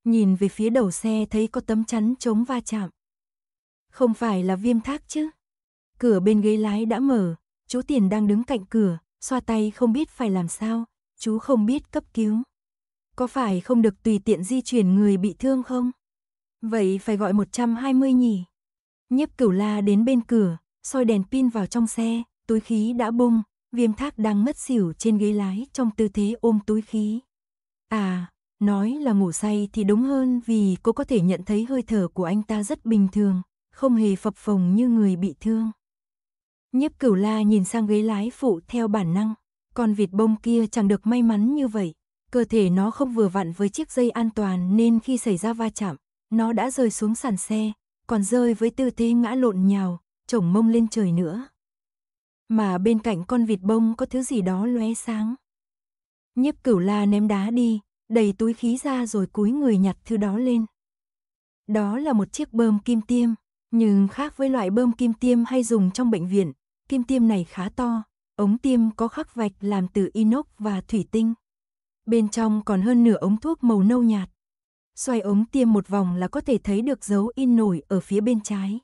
Nhìn về phía đầu xe thấy có tấm chắn chống va chạm. Không phải là viêm thác chứ. Cửa bên ghế lái đã mở, chú Tiền đang đứng cạnh cửa, xoa tay không biết phải làm sao, chú không biết cấp cứu. Có phải không được tùy tiện di chuyển người bị thương không? Vậy phải gọi 120 nhỉ? Nhiếp cửu la đến bên cửa, soi đèn pin vào trong xe, túi khí đã bung, viêm thác đang mất xỉu trên ghế lái trong tư thế ôm túi khí. À, nói là ngủ say thì đúng hơn vì cô có thể nhận thấy hơi thở của anh ta rất bình thường, không hề phập phồng như người bị thương. Nhiếp cửu la nhìn sang ghế lái phụ theo bản năng, con vịt bông kia chẳng được may mắn như vậy, cơ thể nó không vừa vặn với chiếc dây an toàn nên khi xảy ra va chạm, nó đã rơi xuống sàn xe, còn rơi với tư thế ngã lộn nhào, chổng mông lên trời nữa. Mà bên cạnh con vịt bông có thứ gì đó lóe sáng. Nhiếp cửu la ném đá đi, đầy túi khí ra rồi cúi người nhặt thứ đó lên. Đó là một chiếc bơm kim tiêm, nhưng khác với loại bơm kim tiêm hay dùng trong bệnh viện, kim tiêm này khá to, ống tiêm có khắc vạch làm từ inox và thủy tinh. Bên trong còn hơn nửa ống thuốc màu nâu nhạt. Xoay ống tiêm một vòng là có thể thấy được dấu in nổi ở phía bên trái.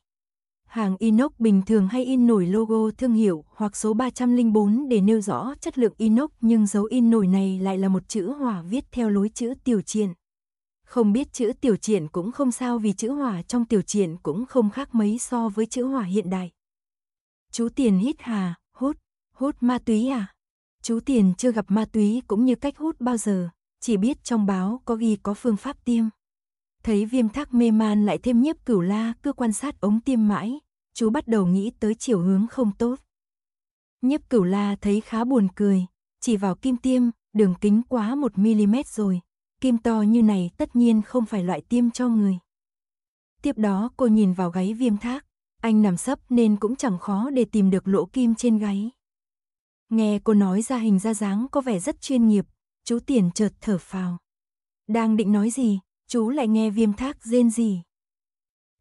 Hàng inox bình thường hay in nổi logo thương hiệu hoặc số 304 để nêu rõ chất lượng inox nhưng dấu in nổi này lại là một chữ hỏa viết theo lối chữ tiểu triển. Không biết chữ tiểu triển cũng không sao vì chữ hỏa trong tiểu triển cũng không khác mấy so với chữ hỏa hiện đại. Chú tiền hít hà, hút, hút ma túy à? Chú tiền chưa gặp ma túy cũng như cách hút bao giờ, chỉ biết trong báo có ghi có phương pháp tiêm. Thấy viêm thác mê man lại thêm nhiếp cửu la cứ quan sát ống tiêm mãi, chú bắt đầu nghĩ tới chiều hướng không tốt. Nhiếp cửu la thấy khá buồn cười, chỉ vào kim tiêm, đường kính quá 1mm rồi, kim to như này tất nhiên không phải loại tiêm cho người. Tiếp đó cô nhìn vào gáy viêm thác, anh nằm sấp nên cũng chẳng khó để tìm được lỗ kim trên gáy. Nghe cô nói ra hình ra dáng có vẻ rất chuyên nghiệp, chú Tiền chợt thở phào. Đang định nói gì, chú lại nghe viêm thác rên gì.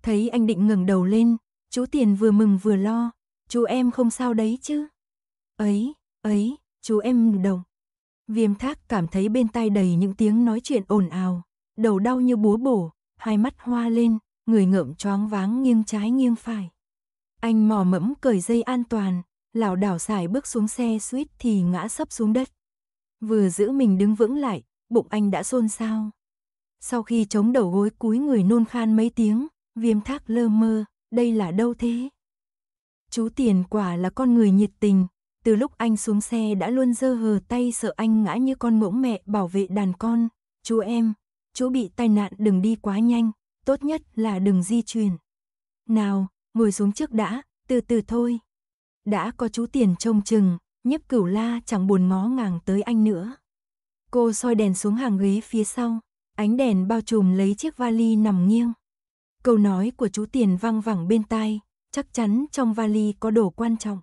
Thấy anh định ngẩng đầu lên, chú Tiền vừa mừng vừa lo, chú em không sao đấy chứ. Ấy, ấy, chú em đồng. Viêm thác cảm thấy bên tai đầy những tiếng nói chuyện ồn ào, đầu đau như búa bổ, hai mắt hoa lên, người ngợm choáng váng nghiêng trái nghiêng phải. Anh mò mẫm cởi dây an toàn, lảo đảo xài bước xuống xe suýt thì ngã sấp xuống đất. Vừa giữ mình đứng vững lại, bụng anh đã xôn xao. Sau khi chống đầu gối cúi người nôn khan mấy tiếng, viêm thác lơ mơ, đây là đâu thế? Chú tiền quả là con người nhiệt tình, từ lúc anh xuống xe đã luôn dơ hờ tay sợ anh ngã như con mỗng mẹ bảo vệ đàn con. Chú em, chú bị tai nạn đừng đi quá nhanh, tốt nhất là đừng di chuyển. Nào, ngồi xuống trước đã, từ từ thôi. Đã có chú tiền trông chừng, nhiếp cửu la chẳng buồn ngó ngàng tới anh nữa. Cô soi đèn xuống hàng ghế phía sau, ánh đèn bao trùm lấy chiếc vali nằm nghiêng. Câu nói của chú tiền văng vẳng bên tai, chắc chắn trong vali có đồ quan trọng.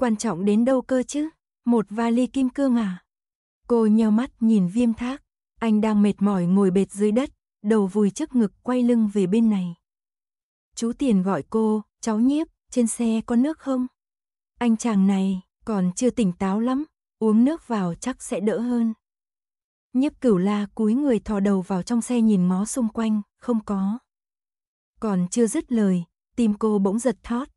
Quan trọng đến đâu cơ chứ? Một vali kim cương à? Cô nheo mắt nhìn viêm thác. Anh đang mệt mỏi ngồi bệt dưới đất, đầu vùi trước ngực quay lưng về bên này. Chú Tiền gọi cô, cháu nhiếp, trên xe có nước không? Anh chàng này còn chưa tỉnh táo lắm, uống nước vào chắc sẽ đỡ hơn. Nhiếp cửu la cúi người thò đầu vào trong xe nhìn ngó xung quanh, không có. Còn chưa dứt lời, tim cô bỗng giật thót.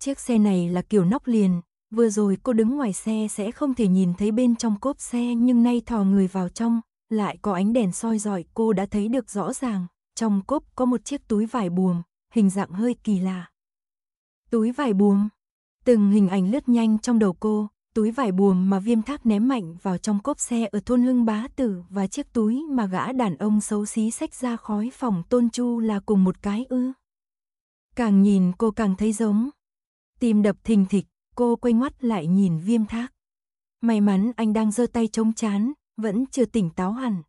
Chiếc xe này là kiểu nóc liền, Vừa rồi cô đứng ngoài xe sẽ không thể nhìn thấy bên trong cốp xe nhưng nay thò người vào trong, lại có ánh đèn soi dọi cô đã thấy được rõ ràng, trong cốp có một chiếc túi vải buồm, hình dạng hơi kỳ lạ. Túi vải buồm, từng hình ảnh lướt nhanh trong đầu cô, túi vải buồm mà viêm thác ném mạnh vào trong cốp xe ở thôn Lương Bá Tử và chiếc túi mà gã đàn ông xấu xí xách ra khói phòng tôn chu là cùng một cái ư. Càng nhìn cô càng thấy giống. Tim đập thình thịch, cô quay ngoắt lại nhìn viêm thác. May mắn anh đang giơ tay chống chán, vẫn chưa tỉnh táo hẳn.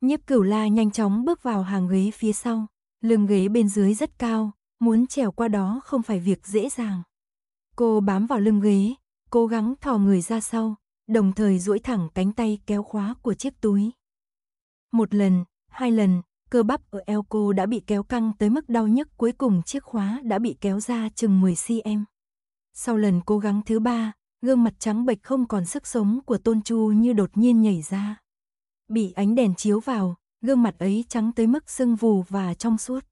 Nhiếp cửu la nhanh chóng bước vào hàng ghế phía sau, lưng ghế bên dưới rất cao, muốn trèo qua đó không phải việc dễ dàng. Cô bám vào lưng ghế, cố gắng thò người ra sau, đồng thời duỗi thẳng cánh tay kéo khóa của chiếc túi. Một lần, hai lần, cơ bắp ở eo cô đã bị kéo căng tới mức đau nhức cuối cùng chiếc khóa đã bị kéo ra chừng 10 cm. Sau lần cố gắng thứ ba, gương mặt trắng bệch không còn sức sống của Tôn Chu như đột nhiên nhảy ra. Bị ánh đèn chiếu vào, gương mặt ấy trắng tới mức sưng vù và trong suốt.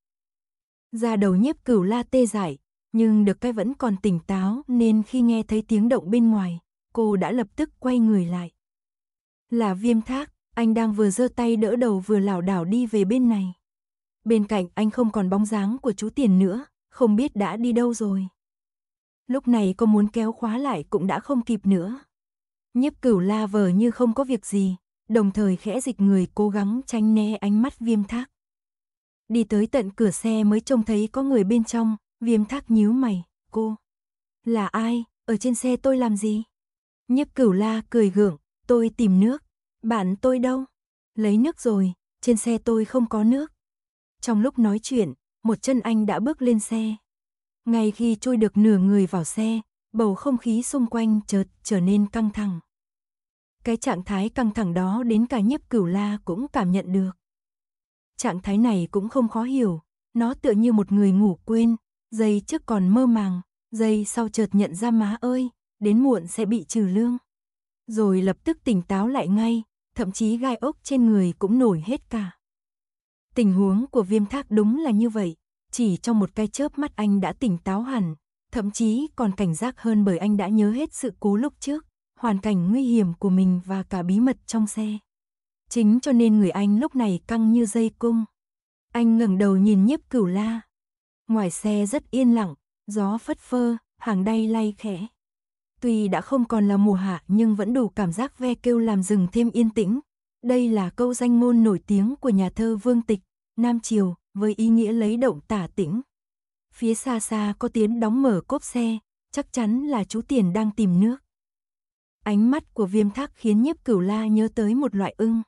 Da đầu nhiếp cửu la tê dại, nhưng được cái vẫn còn tỉnh táo nên khi nghe thấy tiếng động bên ngoài, cô đã lập tức quay người lại. Là viêm thác, anh đang vừa giơ tay đỡ đầu vừa lảo đảo đi về bên này. Bên cạnh anh không còn bóng dáng của chú tiền nữa, không biết đã đi đâu rồi lúc này có muốn kéo khóa lại cũng đã không kịp nữa. Nhiếp cửu la vờ như không có việc gì, đồng thời khẽ dịch người cố gắng tránh né ánh mắt viêm thác. Đi tới tận cửa xe mới trông thấy có người bên trong, viêm thác nhíu mày, cô. Là ai, ở trên xe tôi làm gì? Nhiếp cửu la cười gượng, tôi tìm nước, bạn tôi đâu? Lấy nước rồi, trên xe tôi không có nước. Trong lúc nói chuyện, một chân anh đã bước lên xe, ngay khi trôi được nửa người vào xe, bầu không khí xung quanh chợt trở nên căng thẳng. Cái trạng thái căng thẳng đó đến cả nhiếp cửu la cũng cảm nhận được. Trạng thái này cũng không khó hiểu, nó tựa như một người ngủ quên, giây trước còn mơ màng, giây sau chợt nhận ra má ơi, đến muộn sẽ bị trừ lương. Rồi lập tức tỉnh táo lại ngay, thậm chí gai ốc trên người cũng nổi hết cả. Tình huống của viêm thác đúng là như vậy, chỉ trong một cái chớp mắt anh đã tỉnh táo hẳn, thậm chí còn cảnh giác hơn bởi anh đã nhớ hết sự cố lúc trước, hoàn cảnh nguy hiểm của mình và cả bí mật trong xe. Chính cho nên người anh lúc này căng như dây cung. Anh ngẩng đầu nhìn nhiếp cửu la. Ngoài xe rất yên lặng, gió phất phơ, hàng đay lay khẽ. Tuy đã không còn là mùa hạ nhưng vẫn đủ cảm giác ve kêu làm rừng thêm yên tĩnh. Đây là câu danh ngôn nổi tiếng của nhà thơ Vương Tịch, Nam Triều, với ý nghĩa lấy động tả tĩnh. Phía xa xa có tiếng đóng mở cốp xe, chắc chắn là chú Tiền đang tìm nước. Ánh mắt của viêm thác khiến nhiếp cửu la nhớ tới một loại ưng.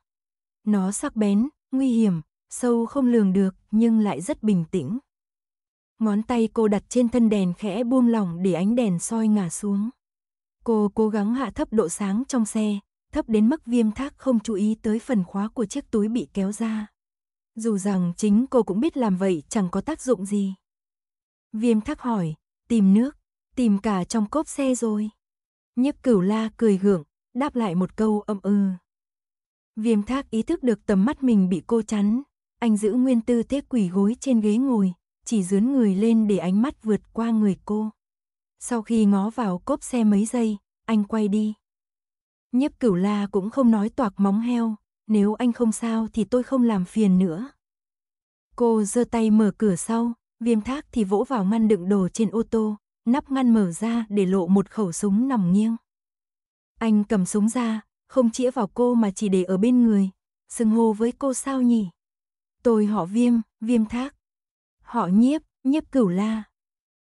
Nó sắc bén, nguy hiểm, sâu không lường được nhưng lại rất bình tĩnh. Ngón tay cô đặt trên thân đèn khẽ buông lỏng để ánh đèn soi ngả xuống. Cô cố gắng hạ thấp độ sáng trong xe, thấp đến mức viêm thác không chú ý tới phần khóa của chiếc túi bị kéo ra. Dù rằng chính cô cũng biết làm vậy chẳng có tác dụng gì. Viêm thắc hỏi, tìm nước, tìm cả trong cốp xe rồi. Nhấp cửu la cười hưởng đáp lại một câu âm ư. Ừ. Viêm thác ý thức được tầm mắt mình bị cô chắn, anh giữ nguyên tư thế quỷ gối trên ghế ngồi, chỉ dướn người lên để ánh mắt vượt qua người cô. Sau khi ngó vào cốp xe mấy giây, anh quay đi. Nhiếp cửu la cũng không nói toạc móng heo, nếu anh không sao thì tôi không làm phiền nữa. Cô giơ tay mở cửa sau, viêm thác thì vỗ vào ngăn đựng đồ trên ô tô, nắp ngăn mở ra để lộ một khẩu súng nằm nghiêng. Anh cầm súng ra, không chĩa vào cô mà chỉ để ở bên người, xưng hô với cô sao nhỉ? Tôi họ viêm, viêm thác. Họ nhiếp, nhiếp cửu la.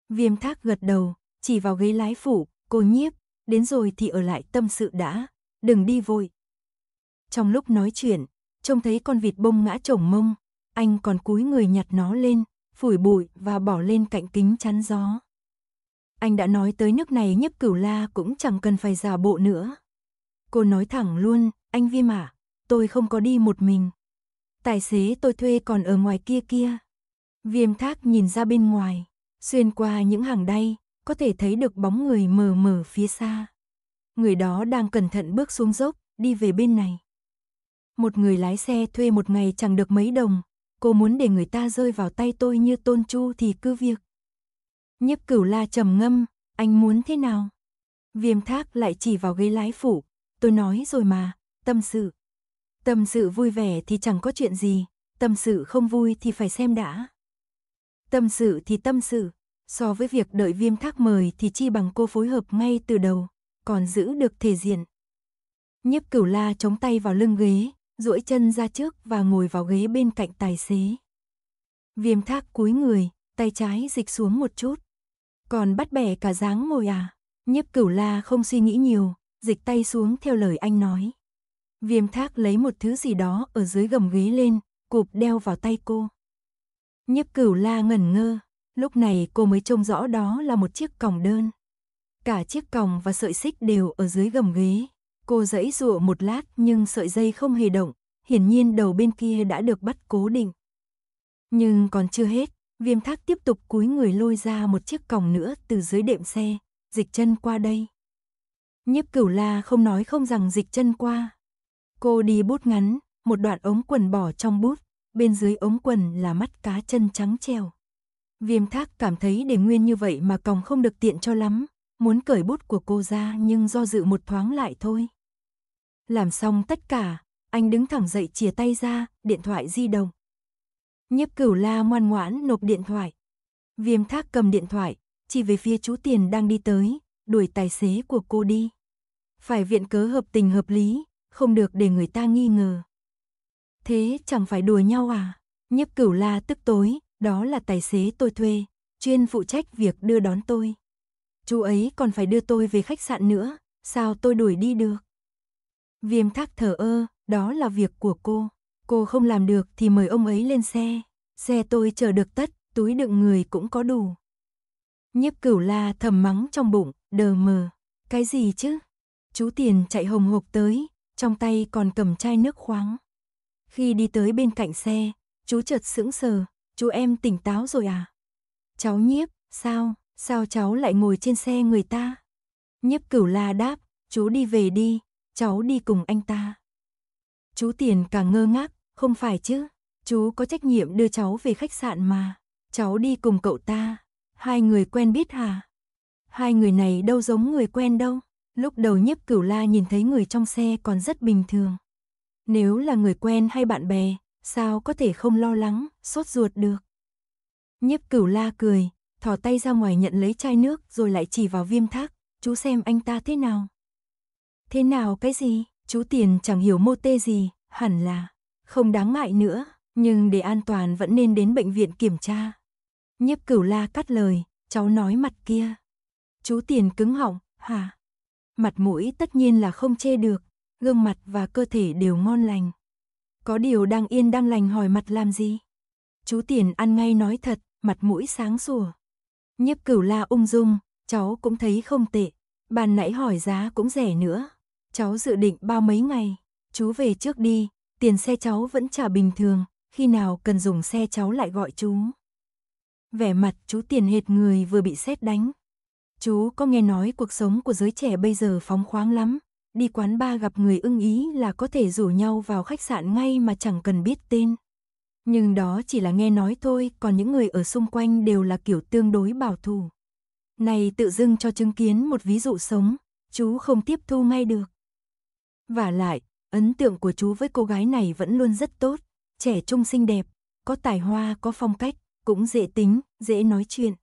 Viêm thác gật đầu, chỉ vào ghế lái phủ, cô nhiếp, đến rồi thì ở lại tâm sự đã, đừng đi vội, trong lúc nói chuyện, trông thấy con vịt bông ngã chồng mông, anh còn cúi người nhặt nó lên, phủi bụi và bỏ lên cạnh kính chắn gió. Anh đã nói tới nước này nhấp cửu la cũng chẳng cần phải giả bộ nữa. Cô nói thẳng luôn, anh vi mà tôi không có đi một mình. Tài xế tôi thuê còn ở ngoài kia kia. Viêm thác nhìn ra bên ngoài, xuyên qua những hàng đay, có thể thấy được bóng người mờ mờ phía xa. Người đó đang cẩn thận bước xuống dốc, đi về bên này. Một người lái xe thuê một ngày chẳng được mấy đồng, cô muốn để người ta rơi vào tay tôi như tôn chu thì cứ việc. Nhiếp cửu la trầm ngâm, anh muốn thế nào? Viêm thác lại chỉ vào ghế lái phủ, tôi nói rồi mà, tâm sự. Tâm sự vui vẻ thì chẳng có chuyện gì, tâm sự không vui thì phải xem đã. Tâm sự thì tâm sự, so với việc đợi viêm thác mời thì chi bằng cô phối hợp ngay từ đầu, còn giữ được thể diện. Nhiếp cửu la chống tay vào lưng ghế, duỗi chân ra trước và ngồi vào ghế bên cạnh tài xế. Viêm thác cúi người, tay trái dịch xuống một chút. Còn bắt bẻ cả dáng ngồi à? Nhiếp cửu la không suy nghĩ nhiều, dịch tay xuống theo lời anh nói. Viêm thác lấy một thứ gì đó ở dưới gầm ghế lên, cụp đeo vào tay cô. Nhiếp cửu la ngẩn ngơ, lúc này cô mới trông rõ đó là một chiếc còng đơn. Cả chiếc còng và sợi xích đều ở dưới gầm ghế, Cô giãy rụa một lát nhưng sợi dây không hề động, hiển nhiên đầu bên kia đã được bắt cố định. Nhưng còn chưa hết, viêm thác tiếp tục cúi người lôi ra một chiếc còng nữa từ dưới đệm xe, dịch chân qua đây. Nhiếp cửu la không nói không rằng dịch chân qua. Cô đi bút ngắn, một đoạn ống quần bỏ trong bút, bên dưới ống quần là mắt cá chân trắng treo. Viêm thác cảm thấy để nguyên như vậy mà còng không được tiện cho lắm, muốn cởi bút của cô ra nhưng do dự một thoáng lại thôi. Làm xong tất cả, anh đứng thẳng dậy chìa tay ra, điện thoại di động. Nhiếp cửu la ngoan ngoãn nộp điện thoại. Viêm thác cầm điện thoại, chỉ về phía chú tiền đang đi tới, đuổi tài xế của cô đi. Phải viện cớ hợp tình hợp lý, không được để người ta nghi ngờ. Thế chẳng phải đùa nhau à? Nhiếp cửu la tức tối, đó là tài xế tôi thuê, chuyên phụ trách việc đưa đón tôi. Chú ấy còn phải đưa tôi về khách sạn nữa, sao tôi đuổi đi được? Viêm thác thở ơ, đó là việc của cô. Cô không làm được thì mời ông ấy lên xe. Xe tôi chờ được tất, túi đựng người cũng có đủ. Nhiếp cửu la thầm mắng trong bụng, đờ mờ. Cái gì chứ? Chú Tiền chạy hồng hộc tới, trong tay còn cầm chai nước khoáng. Khi đi tới bên cạnh xe, chú chợt sững sờ, chú em tỉnh táo rồi à? Cháu nhiếp, sao, sao cháu lại ngồi trên xe người ta? Nhiếp cửu la đáp, chú đi về đi, cháu đi cùng anh ta. Chú Tiền càng ngơ ngác, không phải chứ, chú có trách nhiệm đưa cháu về khách sạn mà, cháu đi cùng cậu ta, hai người quen biết hả? Hai người này đâu giống người quen đâu, lúc đầu nhiếp cửu la nhìn thấy người trong xe còn rất bình thường. Nếu là người quen hay bạn bè, sao có thể không lo lắng, sốt ruột được. Nhiếp cửu la cười, thò tay ra ngoài nhận lấy chai nước rồi lại chỉ vào viêm thác, chú xem anh ta thế nào. Thế nào cái gì? Chú Tiền chẳng hiểu mô tê gì, hẳn là không đáng ngại nữa, nhưng để an toàn vẫn nên đến bệnh viện kiểm tra. Nhiếp cửu la cắt lời, cháu nói mặt kia. Chú Tiền cứng họng, hả? Mặt mũi tất nhiên là không chê được, gương mặt và cơ thể đều ngon lành. Có điều đang yên đang lành hỏi mặt làm gì? Chú Tiền ăn ngay nói thật, mặt mũi sáng sủa. Nhiếp cửu la ung dung, cháu cũng thấy không tệ. Bàn nãy hỏi giá cũng rẻ nữa cháu dự định bao mấy ngày, chú về trước đi, tiền xe cháu vẫn trả bình thường, khi nào cần dùng xe cháu lại gọi chú. Vẻ mặt chú tiền hệt người vừa bị xét đánh. Chú có nghe nói cuộc sống của giới trẻ bây giờ phóng khoáng lắm, đi quán bar gặp người ưng ý là có thể rủ nhau vào khách sạn ngay mà chẳng cần biết tên. Nhưng đó chỉ là nghe nói thôi, còn những người ở xung quanh đều là kiểu tương đối bảo thủ. Này tự dưng cho chứng kiến một ví dụ sống, chú không tiếp thu ngay được. Và lại, ấn tượng của chú với cô gái này vẫn luôn rất tốt, trẻ trung xinh đẹp, có tài hoa, có phong cách, cũng dễ tính, dễ nói chuyện.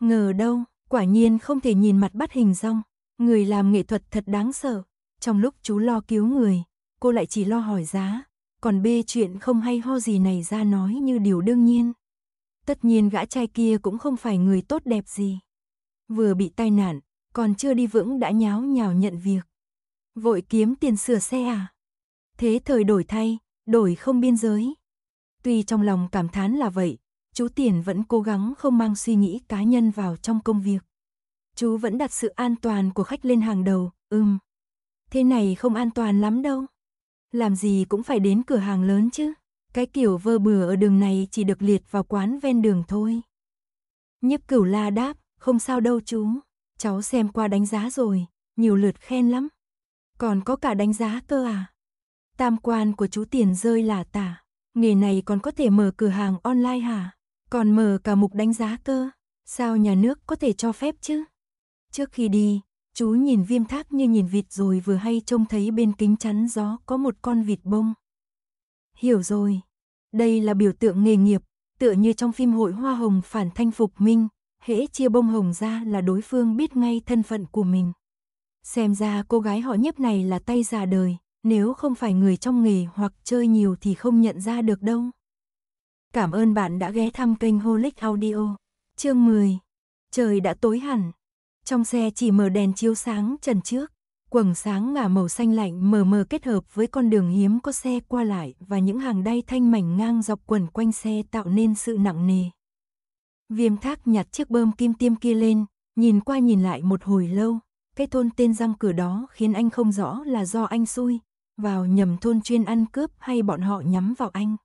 Ngờ đâu, quả nhiên không thể nhìn mặt bắt hình rong, người làm nghệ thuật thật đáng sợ. Trong lúc chú lo cứu người, cô lại chỉ lo hỏi giá, còn bê chuyện không hay ho gì này ra nói như điều đương nhiên. Tất nhiên gã trai kia cũng không phải người tốt đẹp gì. Vừa bị tai nạn, còn chưa đi vững đã nháo nhào nhận việc. Vội kiếm tiền sửa xe à? Thế thời đổi thay, đổi không biên giới. Tuy trong lòng cảm thán là vậy, chú Tiền vẫn cố gắng không mang suy nghĩ cá nhân vào trong công việc. Chú vẫn đặt sự an toàn của khách lên hàng đầu, ưm. Thế này không an toàn lắm đâu. Làm gì cũng phải đến cửa hàng lớn chứ. Cái kiểu vơ bừa ở đường này chỉ được liệt vào quán ven đường thôi. Nhiếp cửu la đáp, không sao đâu chú. Cháu xem qua đánh giá rồi, nhiều lượt khen lắm. Còn có cả đánh giá cơ à? Tam quan của chú tiền rơi là tả. Nghề này còn có thể mở cửa hàng online hả? Còn mở cả mục đánh giá cơ. Sao nhà nước có thể cho phép chứ? Trước khi đi, chú nhìn viêm thác như nhìn vịt rồi vừa hay trông thấy bên kính chắn gió có một con vịt bông. Hiểu rồi. Đây là biểu tượng nghề nghiệp, tựa như trong phim hội hoa hồng phản thanh phục minh, hễ chia bông hồng ra là đối phương biết ngay thân phận của mình. Xem ra cô gái họ nhiếp này là tay già đời, nếu không phải người trong nghề hoặc chơi nhiều thì không nhận ra được đâu. Cảm ơn bạn đã ghé thăm kênh Holic Audio. Chương 10. Trời đã tối hẳn. Trong xe chỉ mở đèn chiếu sáng trần trước, quầng sáng ngả màu xanh lạnh mờ mờ kết hợp với con đường hiếm có xe qua lại và những hàng đay thanh mảnh ngang dọc quần quanh xe tạo nên sự nặng nề. Viêm thác nhặt chiếc bơm kim tiêm kia lên, nhìn qua nhìn lại một hồi lâu, cái thôn tên răng cửa đó khiến anh không rõ là do anh xui, vào nhầm thôn chuyên ăn cướp hay bọn họ nhắm vào anh.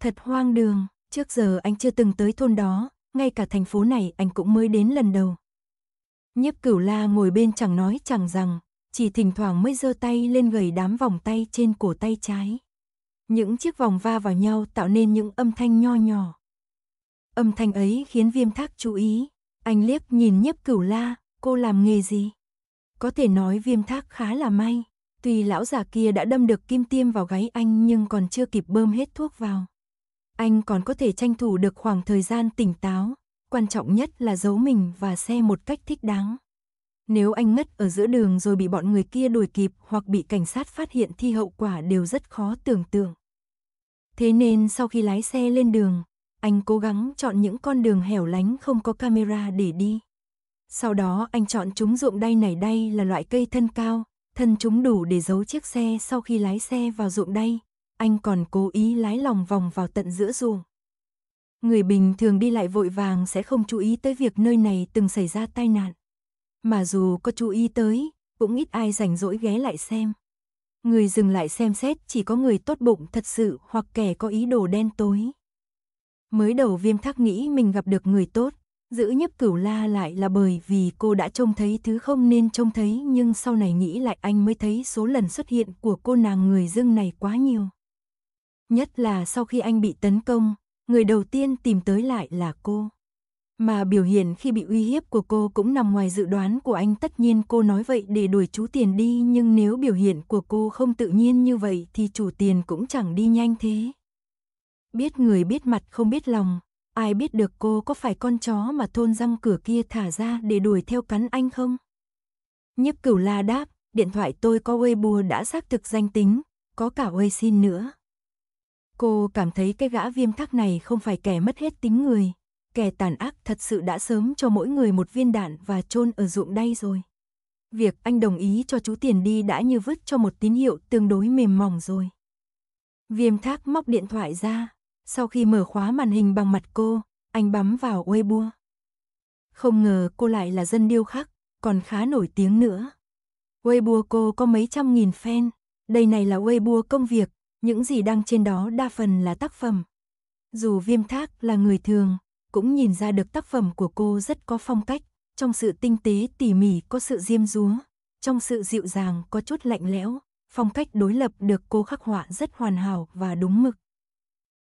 Thật hoang đường, trước giờ anh chưa từng tới thôn đó, ngay cả thành phố này anh cũng mới đến lần đầu. Nhiếp cửu la ngồi bên chẳng nói chẳng rằng, chỉ thỉnh thoảng mới giơ tay lên gầy đám vòng tay trên cổ tay trái. Những chiếc vòng va vào nhau tạo nên những âm thanh nho nhỏ. Âm thanh ấy khiến viêm thác chú ý, anh liếc nhìn nhiếp cửu la, cô làm nghề gì? Có thể nói viêm thác khá là may. Tuy lão già kia đã đâm được kim tiêm vào gáy anh nhưng còn chưa kịp bơm hết thuốc vào. Anh còn có thể tranh thủ được khoảng thời gian tỉnh táo. Quan trọng nhất là giấu mình và xe một cách thích đáng. Nếu anh ngất ở giữa đường rồi bị bọn người kia đuổi kịp hoặc bị cảnh sát phát hiện thì hậu quả đều rất khó tưởng tượng. Thế nên sau khi lái xe lên đường, anh cố gắng chọn những con đường hẻo lánh không có camera để đi. Sau đó anh chọn chúng ruộng đay này đây là loại cây thân cao, thân chúng đủ để giấu chiếc xe sau khi lái xe vào ruộng đây Anh còn cố ý lái lòng vòng vào tận giữa ruộng. Người bình thường đi lại vội vàng sẽ không chú ý tới việc nơi này từng xảy ra tai nạn. Mà dù có chú ý tới, cũng ít ai rảnh rỗi ghé lại xem. Người dừng lại xem xét chỉ có người tốt bụng thật sự hoặc kẻ có ý đồ đen tối. Mới đầu viêm thác nghĩ mình gặp được người tốt, Giữ nhấp cửu la lại là bởi vì cô đã trông thấy thứ không nên trông thấy nhưng sau này nghĩ lại anh mới thấy số lần xuất hiện của cô nàng người dưng này quá nhiều. Nhất là sau khi anh bị tấn công, người đầu tiên tìm tới lại là cô. Mà biểu hiện khi bị uy hiếp của cô cũng nằm ngoài dự đoán của anh tất nhiên cô nói vậy để đuổi chú tiền đi nhưng nếu biểu hiện của cô không tự nhiên như vậy thì chủ tiền cũng chẳng đi nhanh thế. Biết người biết mặt không biết lòng, Ai biết được cô có phải con chó mà thôn răng cửa kia thả ra để đuổi theo cắn anh không? Nhiếp cửu la đáp, điện thoại tôi có Weibo đã xác thực danh tính, có cả Weixin nữa. Cô cảm thấy cái gã viêm thắc này không phải kẻ mất hết tính người. Kẻ tàn ác thật sự đã sớm cho mỗi người một viên đạn và chôn ở ruộng đây rồi. Việc anh đồng ý cho chú tiền đi đã như vứt cho một tín hiệu tương đối mềm mỏng rồi. Viêm thác móc điện thoại ra, sau khi mở khóa màn hình bằng mặt cô, anh bấm vào Weibo. Không ngờ cô lại là dân điêu khắc, còn khá nổi tiếng nữa. Weibo cô có mấy trăm nghìn fan, đây này là Weibo công việc, những gì đăng trên đó đa phần là tác phẩm. Dù Viêm Thác là người thường, cũng nhìn ra được tác phẩm của cô rất có phong cách, trong sự tinh tế tỉ mỉ có sự diêm dúa, trong sự dịu dàng có chút lạnh lẽo, phong cách đối lập được cô khắc họa rất hoàn hảo và đúng mực.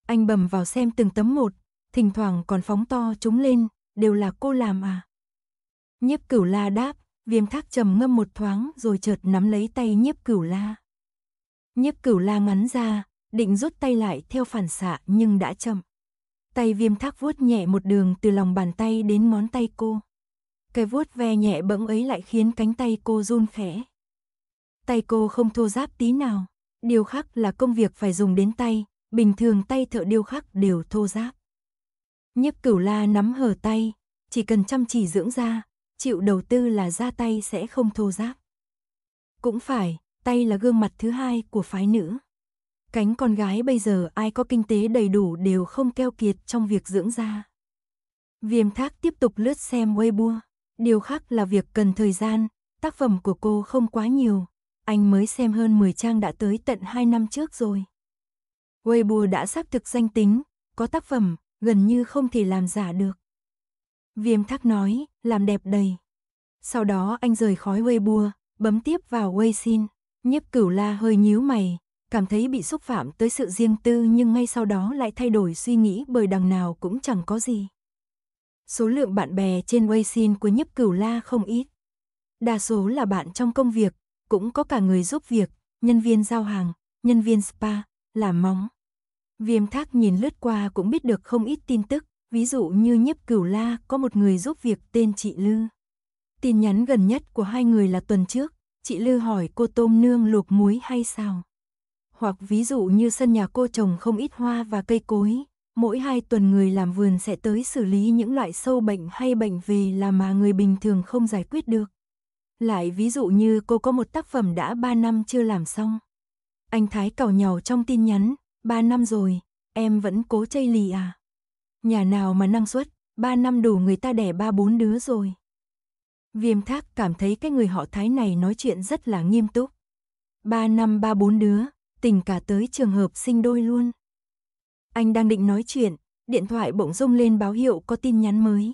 Anh bầm vào xem từng tấm một, thỉnh thoảng còn phóng to chúng lên, đều là cô làm à? Nhiếp cửu la đáp, viêm thác trầm ngâm một thoáng rồi chợt nắm lấy tay nhiếp cửu la. Nhiếp cửu la ngắn ra, định rút tay lại theo phản xạ nhưng đã chậm. Tay viêm thác vuốt nhẹ một đường từ lòng bàn tay đến món tay cô. Cái vuốt ve nhẹ bỗng ấy lại khiến cánh tay cô run khẽ. Tay cô không thô ráp tí nào, điều khác là công việc phải dùng đến tay, bình thường tay thợ điêu khắc đều thô ráp. Nhiếp cửu la nắm hờ tay, chỉ cần chăm chỉ dưỡng da, chịu đầu tư là da tay sẽ không thô ráp. Cũng phải, tay là gương mặt thứ hai của phái nữ. Cánh con gái bây giờ ai có kinh tế đầy đủ đều không keo kiệt trong việc dưỡng da. Viêm thác tiếp tục lướt xem Weibo, điều khác là việc cần thời gian, tác phẩm của cô không quá nhiều, anh mới xem hơn 10 trang đã tới tận 2 năm trước rồi. Weibo đã xác thực danh tính, có tác phẩm, gần như không thể làm giả được. Viêm Thác nói, làm đẹp đầy. Sau đó anh rời khói Weibo, bấm tiếp vào Weixin. Nhiếp cửu la hơi nhíu mày, cảm thấy bị xúc phạm tới sự riêng tư nhưng ngay sau đó lại thay đổi suy nghĩ bởi đằng nào cũng chẳng có gì. Số lượng bạn bè trên Weixin của nhiếp cửu la không ít. Đa số là bạn trong công việc, cũng có cả người giúp việc, nhân viên giao hàng, nhân viên spa, làm móng. Viêm thác nhìn lướt qua cũng biết được không ít tin tức, ví dụ như nhiếp cửu la có một người giúp việc tên chị Lư. Tin nhắn gần nhất của hai người là tuần trước, chị Lư hỏi cô tôm nương luộc muối hay sao. Hoặc ví dụ như sân nhà cô trồng không ít hoa và cây cối, mỗi hai tuần người làm vườn sẽ tới xử lý những loại sâu bệnh hay bệnh về là mà người bình thường không giải quyết được. Lại ví dụ như cô có một tác phẩm đã ba năm chưa làm xong. Anh Thái cào nhàu trong tin nhắn, ba năm rồi, em vẫn cố chây lì à? Nhà nào mà năng suất, ba năm đủ người ta đẻ ba bốn đứa rồi. Viêm thác cảm thấy cái người họ thái này nói chuyện rất là nghiêm túc. Ba năm ba bốn đứa, tình cả tới trường hợp sinh đôi luôn. Anh đang định nói chuyện, điện thoại bỗng rung lên báo hiệu có tin nhắn mới.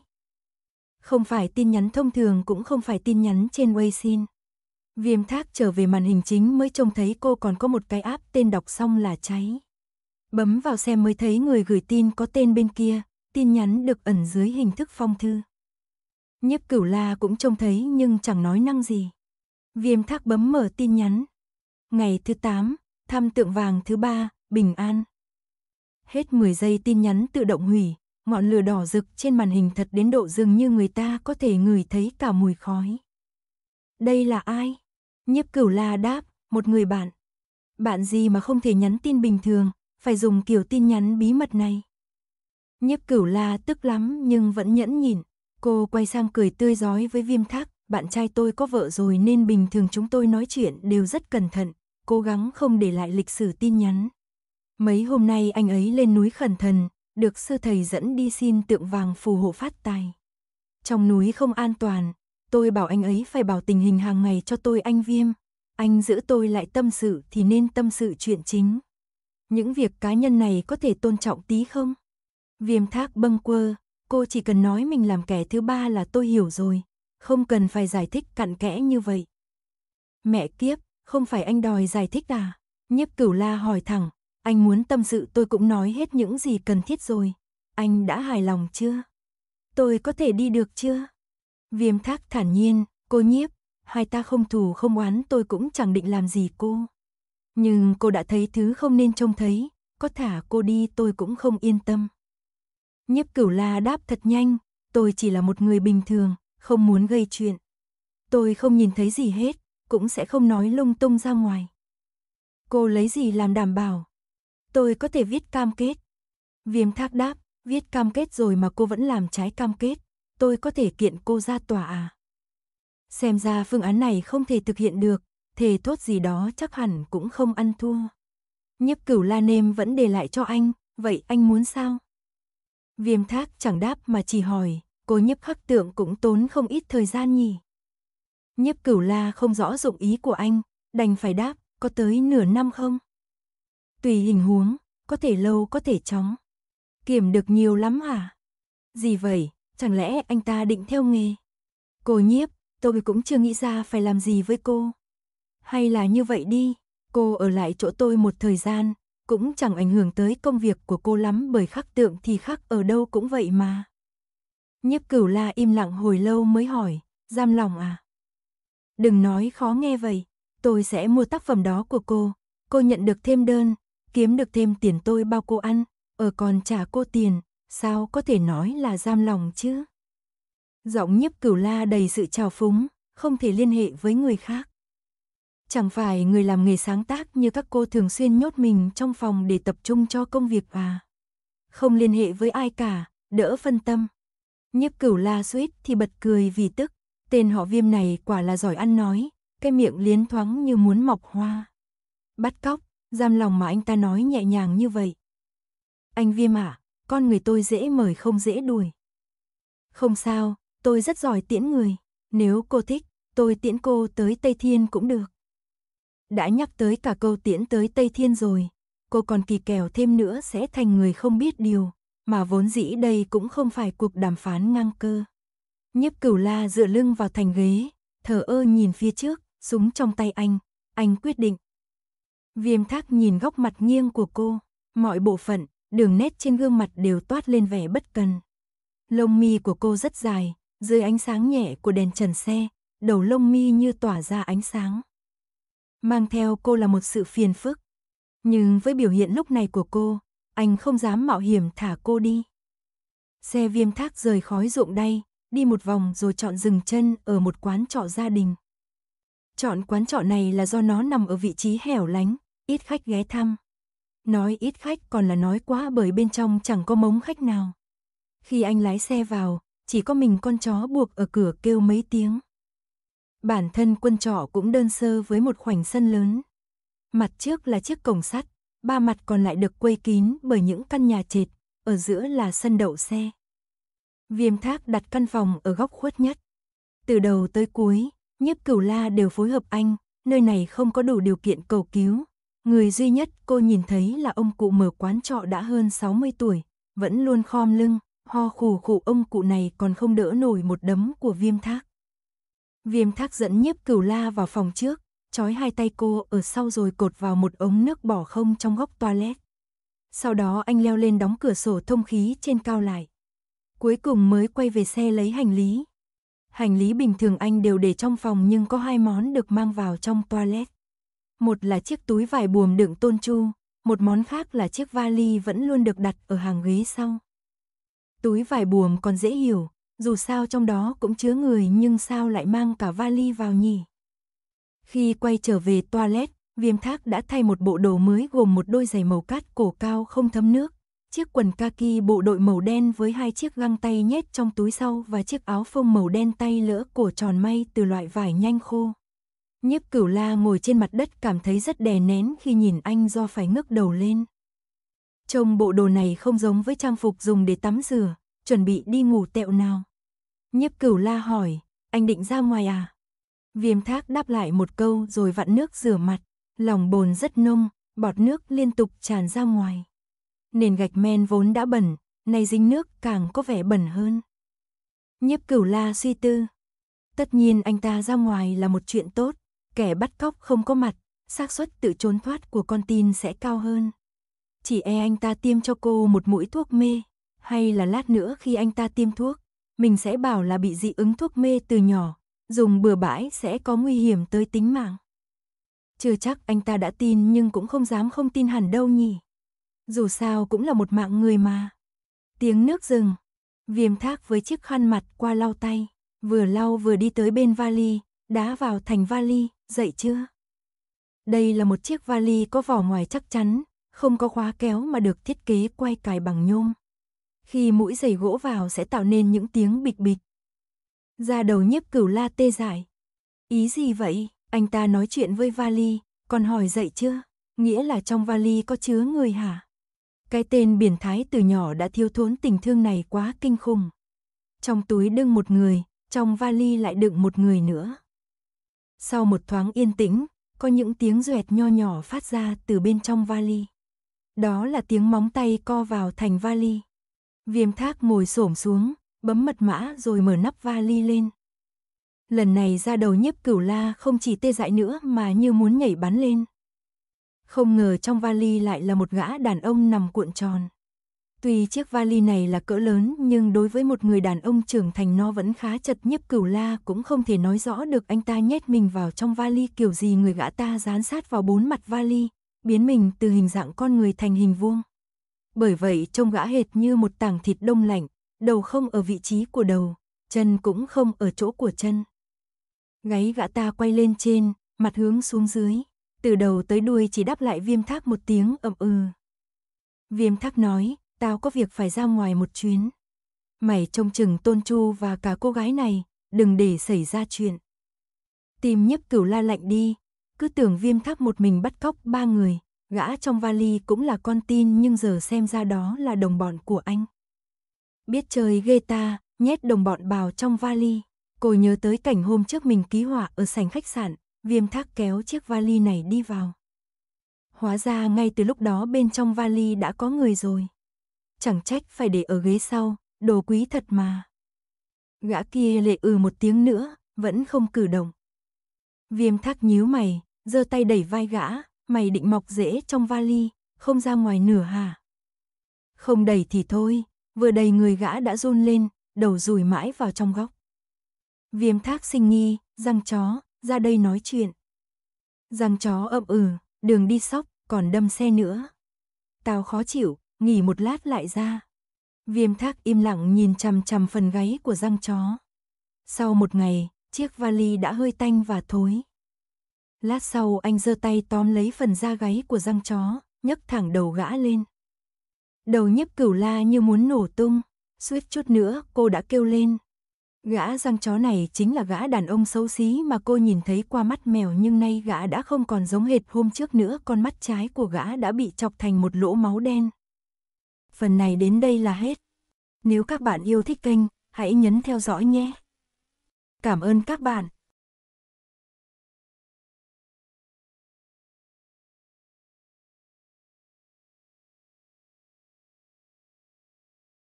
Không phải tin nhắn thông thường cũng không phải tin nhắn trên Weixin. Viêm thác trở về màn hình chính mới trông thấy cô còn có một cái app tên đọc xong là cháy. Bấm vào xem mới thấy người gửi tin có tên bên kia, tin nhắn được ẩn dưới hình thức phong thư. Nhiếp cửu la cũng trông thấy nhưng chẳng nói năng gì. Viêm thác bấm mở tin nhắn. Ngày thứ 8, thăm tượng vàng thứ ba bình an. Hết 10 giây tin nhắn tự động hủy, ngọn lửa đỏ rực trên màn hình thật đến độ dường như người ta có thể ngửi thấy cả mùi khói. Đây là ai? Nhiếp cửu la đáp, một người bạn. Bạn gì mà không thể nhắn tin bình thường, phải dùng kiểu tin nhắn bí mật này. Nhiếp cửu la tức lắm nhưng vẫn nhẫn nhịn. Cô quay sang cười tươi giói với viêm thác. Bạn trai tôi có vợ rồi nên bình thường chúng tôi nói chuyện đều rất cẩn thận, cố gắng không để lại lịch sử tin nhắn. Mấy hôm nay anh ấy lên núi khẩn thần, được sư thầy dẫn đi xin tượng vàng phù hộ phát tài. Trong núi không an toàn, tôi bảo anh ấy phải bảo tình hình hàng ngày cho tôi anh Viêm. Anh giữ tôi lại tâm sự thì nên tâm sự chuyện chính những việc cá nhân này có thể tôn trọng tí không? Viêm thác bâng quơ, cô chỉ cần nói mình làm kẻ thứ ba là tôi hiểu rồi, không cần phải giải thích cặn kẽ như vậy. Mẹ kiếp, không phải anh đòi giải thích à? Nhiếp cửu la hỏi thẳng, anh muốn tâm sự tôi cũng nói hết những gì cần thiết rồi. Anh đã hài lòng chưa? Tôi có thể đi được chưa? Viêm thác thản nhiên, cô nhiếp, hai ta không thù không oán tôi cũng chẳng định làm gì cô. Nhưng cô đã thấy thứ không nên trông thấy, có thả cô đi tôi cũng không yên tâm. Nhiếp cửu la đáp thật nhanh, tôi chỉ là một người bình thường, không muốn gây chuyện. Tôi không nhìn thấy gì hết, cũng sẽ không nói lung tung ra ngoài. Cô lấy gì làm đảm bảo? Tôi có thể viết cam kết. Viêm thác đáp, viết cam kết rồi mà cô vẫn làm trái cam kết, tôi có thể kiện cô ra tòa à? Xem ra phương án này không thể thực hiện được, thề thốt gì đó chắc hẳn cũng không ăn thua. Nhiếp cửu la nêm vẫn để lại cho anh, vậy anh muốn sao? Viêm thác chẳng đáp mà chỉ hỏi, cô nhiếp khắc tượng cũng tốn không ít thời gian nhỉ. Nhiếp cửu la không rõ dụng ý của anh, đành phải đáp, có tới nửa năm không? Tùy hình huống, có thể lâu có thể chóng. Kiểm được nhiều lắm hả? Gì vậy, chẳng lẽ anh ta định theo nghề? Cô nhiếp, tôi cũng chưa nghĩ ra phải làm gì với cô. Hay là như vậy đi, cô ở lại chỗ tôi một thời gian, cũng chẳng ảnh hưởng tới công việc của cô lắm bởi khắc tượng thì khắc ở đâu cũng vậy mà. Nhiếp cửu la im lặng hồi lâu mới hỏi, giam lòng à? Đừng nói khó nghe vậy, tôi sẽ mua tác phẩm đó của cô, cô nhận được thêm đơn, kiếm được thêm tiền tôi bao cô ăn, ở còn trả cô tiền, sao có thể nói là giam lòng chứ? Giọng nhiếp cửu la đầy sự trào phúng, không thể liên hệ với người khác. Chẳng phải người làm nghề sáng tác như các cô thường xuyên nhốt mình trong phòng để tập trung cho công việc à. Không liên hệ với ai cả, đỡ phân tâm. Nhiếp cửu la suýt thì bật cười vì tức. Tên họ viêm này quả là giỏi ăn nói, cái miệng liến thoáng như muốn mọc hoa. Bắt cóc, giam lòng mà anh ta nói nhẹ nhàng như vậy. Anh viêm à, con người tôi dễ mời không dễ đuổi. Không sao, tôi rất giỏi tiễn người. Nếu cô thích, tôi tiễn cô tới Tây Thiên cũng được đã nhắc tới cả câu tiễn tới Tây Thiên rồi, cô còn kỳ kèo thêm nữa sẽ thành người không biết điều, mà vốn dĩ đây cũng không phải cuộc đàm phán ngang cơ. Nhiếp cửu la dựa lưng vào thành ghế, thở ơ nhìn phía trước, súng trong tay anh, anh quyết định. Viêm thác nhìn góc mặt nghiêng của cô, mọi bộ phận, đường nét trên gương mặt đều toát lên vẻ bất cần. Lông mi của cô rất dài, dưới ánh sáng nhẹ của đèn trần xe, đầu lông mi như tỏa ra ánh sáng mang theo cô là một sự phiền phức. Nhưng với biểu hiện lúc này của cô, anh không dám mạo hiểm thả cô đi. Xe viêm thác rời khói ruộng đây, đi một vòng rồi chọn dừng chân ở một quán trọ gia đình. Chọn quán trọ này là do nó nằm ở vị trí hẻo lánh, ít khách ghé thăm. Nói ít khách còn là nói quá bởi bên trong chẳng có mống khách nào. Khi anh lái xe vào, chỉ có mình con chó buộc ở cửa kêu mấy tiếng. Bản thân quân trọ cũng đơn sơ với một khoảnh sân lớn. Mặt trước là chiếc cổng sắt, ba mặt còn lại được quây kín bởi những căn nhà trệt, ở giữa là sân đậu xe. Viêm thác đặt căn phòng ở góc khuất nhất. Từ đầu tới cuối, nhiếp cửu la đều phối hợp anh, nơi này không có đủ điều kiện cầu cứu. Người duy nhất cô nhìn thấy là ông cụ mở quán trọ đã hơn 60 tuổi, vẫn luôn khom lưng, ho khù khụ ông cụ này còn không đỡ nổi một đấm của viêm thác. Viêm thác dẫn nhiếp cửu la vào phòng trước, trói hai tay cô ở sau rồi cột vào một ống nước bỏ không trong góc toilet. Sau đó anh leo lên đóng cửa sổ thông khí trên cao lại. Cuối cùng mới quay về xe lấy hành lý. Hành lý bình thường anh đều để trong phòng nhưng có hai món được mang vào trong toilet. Một là chiếc túi vải buồm đựng tôn chu, một món khác là chiếc vali vẫn luôn được đặt ở hàng ghế sau. Túi vải buồm còn dễ hiểu, dù sao trong đó cũng chứa người nhưng sao lại mang cả vali vào nhỉ? Khi quay trở về toilet, Viêm Thác đã thay một bộ đồ mới gồm một đôi giày màu cát cổ cao không thấm nước, chiếc quần kaki bộ đội màu đen với hai chiếc găng tay nhét trong túi sau và chiếc áo phông màu đen tay lỡ cổ tròn may từ loại vải nhanh khô. Nhiếp Cửu La ngồi trên mặt đất cảm thấy rất đè nén khi nhìn anh do phải ngước đầu lên. Trông bộ đồ này không giống với trang phục dùng để tắm rửa, chuẩn bị đi ngủ tẹo nào. Nhiếp cửu la hỏi, anh định ra ngoài à? Viêm thác đáp lại một câu rồi vặn nước rửa mặt, lòng bồn rất nông, bọt nước liên tục tràn ra ngoài. Nền gạch men vốn đã bẩn, nay dính nước càng có vẻ bẩn hơn. Nhiếp cửu la suy tư. Tất nhiên anh ta ra ngoài là một chuyện tốt, kẻ bắt cóc không có mặt, xác suất tự trốn thoát của con tin sẽ cao hơn. Chỉ e anh ta tiêm cho cô một mũi thuốc mê, hay là lát nữa khi anh ta tiêm thuốc, mình sẽ bảo là bị dị ứng thuốc mê từ nhỏ, dùng bừa bãi sẽ có nguy hiểm tới tính mạng. Chưa chắc anh ta đã tin nhưng cũng không dám không tin hẳn đâu nhỉ. Dù sao cũng là một mạng người mà. Tiếng nước rừng, viêm thác với chiếc khăn mặt qua lau tay, vừa lau vừa đi tới bên vali, đá vào thành vali, dậy chưa? Đây là một chiếc vali có vỏ ngoài chắc chắn, không có khóa kéo mà được thiết kế quay cài bằng nhôm. Khi mũi giày gỗ vào sẽ tạo nên những tiếng bịch bịch. Ra đầu nhiếp cửu la tê giải. Ý gì vậy? Anh ta nói chuyện với vali, còn hỏi dậy chưa? Nghĩa là trong vali có chứa người hả? Cái tên biển thái từ nhỏ đã thiếu thốn tình thương này quá kinh khủng. Trong túi đựng một người, trong vali lại đựng một người nữa. Sau một thoáng yên tĩnh, có những tiếng duẹt nho nhỏ phát ra từ bên trong vali. Đó là tiếng móng tay co vào thành vali. Viêm thác ngồi xổm xuống, bấm mật mã rồi mở nắp vali lên. Lần này ra đầu nhiếp cửu la không chỉ tê dại nữa mà như muốn nhảy bắn lên. Không ngờ trong vali lại là một gã đàn ông nằm cuộn tròn. Tuy chiếc vali này là cỡ lớn nhưng đối với một người đàn ông trưởng thành nó vẫn khá chật nhiếp cửu la cũng không thể nói rõ được anh ta nhét mình vào trong vali kiểu gì người gã ta dán sát vào bốn mặt vali, biến mình từ hình dạng con người thành hình vuông bởi vậy trông gã hệt như một tảng thịt đông lạnh, đầu không ở vị trí của đầu, chân cũng không ở chỗ của chân. Gáy gã ta quay lên trên, mặt hướng xuống dưới, từ đầu tới đuôi chỉ đáp lại viêm thác một tiếng ậm ừ. Viêm thác nói, tao có việc phải ra ngoài một chuyến. Mày trông chừng tôn chu và cả cô gái này, đừng để xảy ra chuyện. Tìm nhiếp cửu la lạnh đi, cứ tưởng viêm thác một mình bắt cóc ba người, Gã trong vali cũng là con tin nhưng giờ xem ra đó là đồng bọn của anh. Biết chơi ghê ta, nhét đồng bọn bào trong vali. Cô nhớ tới cảnh hôm trước mình ký họa ở sảnh khách sạn, viêm thác kéo chiếc vali này đi vào. Hóa ra ngay từ lúc đó bên trong vali đã có người rồi. Chẳng trách phải để ở ghế sau, đồ quý thật mà. Gã kia lệ ừ một tiếng nữa, vẫn không cử động. Viêm thác nhíu mày, giơ tay đẩy vai gã, mày định mọc rễ trong vali, không ra ngoài nửa hả? Không đầy thì thôi, vừa đầy người gã đã run lên, đầu rùi mãi vào trong góc. Viêm thác sinh nghi, răng chó, ra đây nói chuyện. Răng chó ậm ừ, đường đi sóc, còn đâm xe nữa. Tao khó chịu, nghỉ một lát lại ra. Viêm thác im lặng nhìn chằm chằm phần gáy của răng chó. Sau một ngày, chiếc vali đã hơi tanh và thối. Lát sau anh giơ tay tóm lấy phần da gáy của răng chó, nhấc thẳng đầu gã lên. Đầu nhiếp cửu la như muốn nổ tung, suýt chút nữa cô đã kêu lên. Gã răng chó này chính là gã đàn ông xấu xí mà cô nhìn thấy qua mắt mèo nhưng nay gã đã không còn giống hệt hôm trước nữa con mắt trái của gã đã bị chọc thành một lỗ máu đen. Phần này đến đây là hết. Nếu các bạn yêu thích kênh, hãy nhấn theo dõi nhé. Cảm ơn các bạn.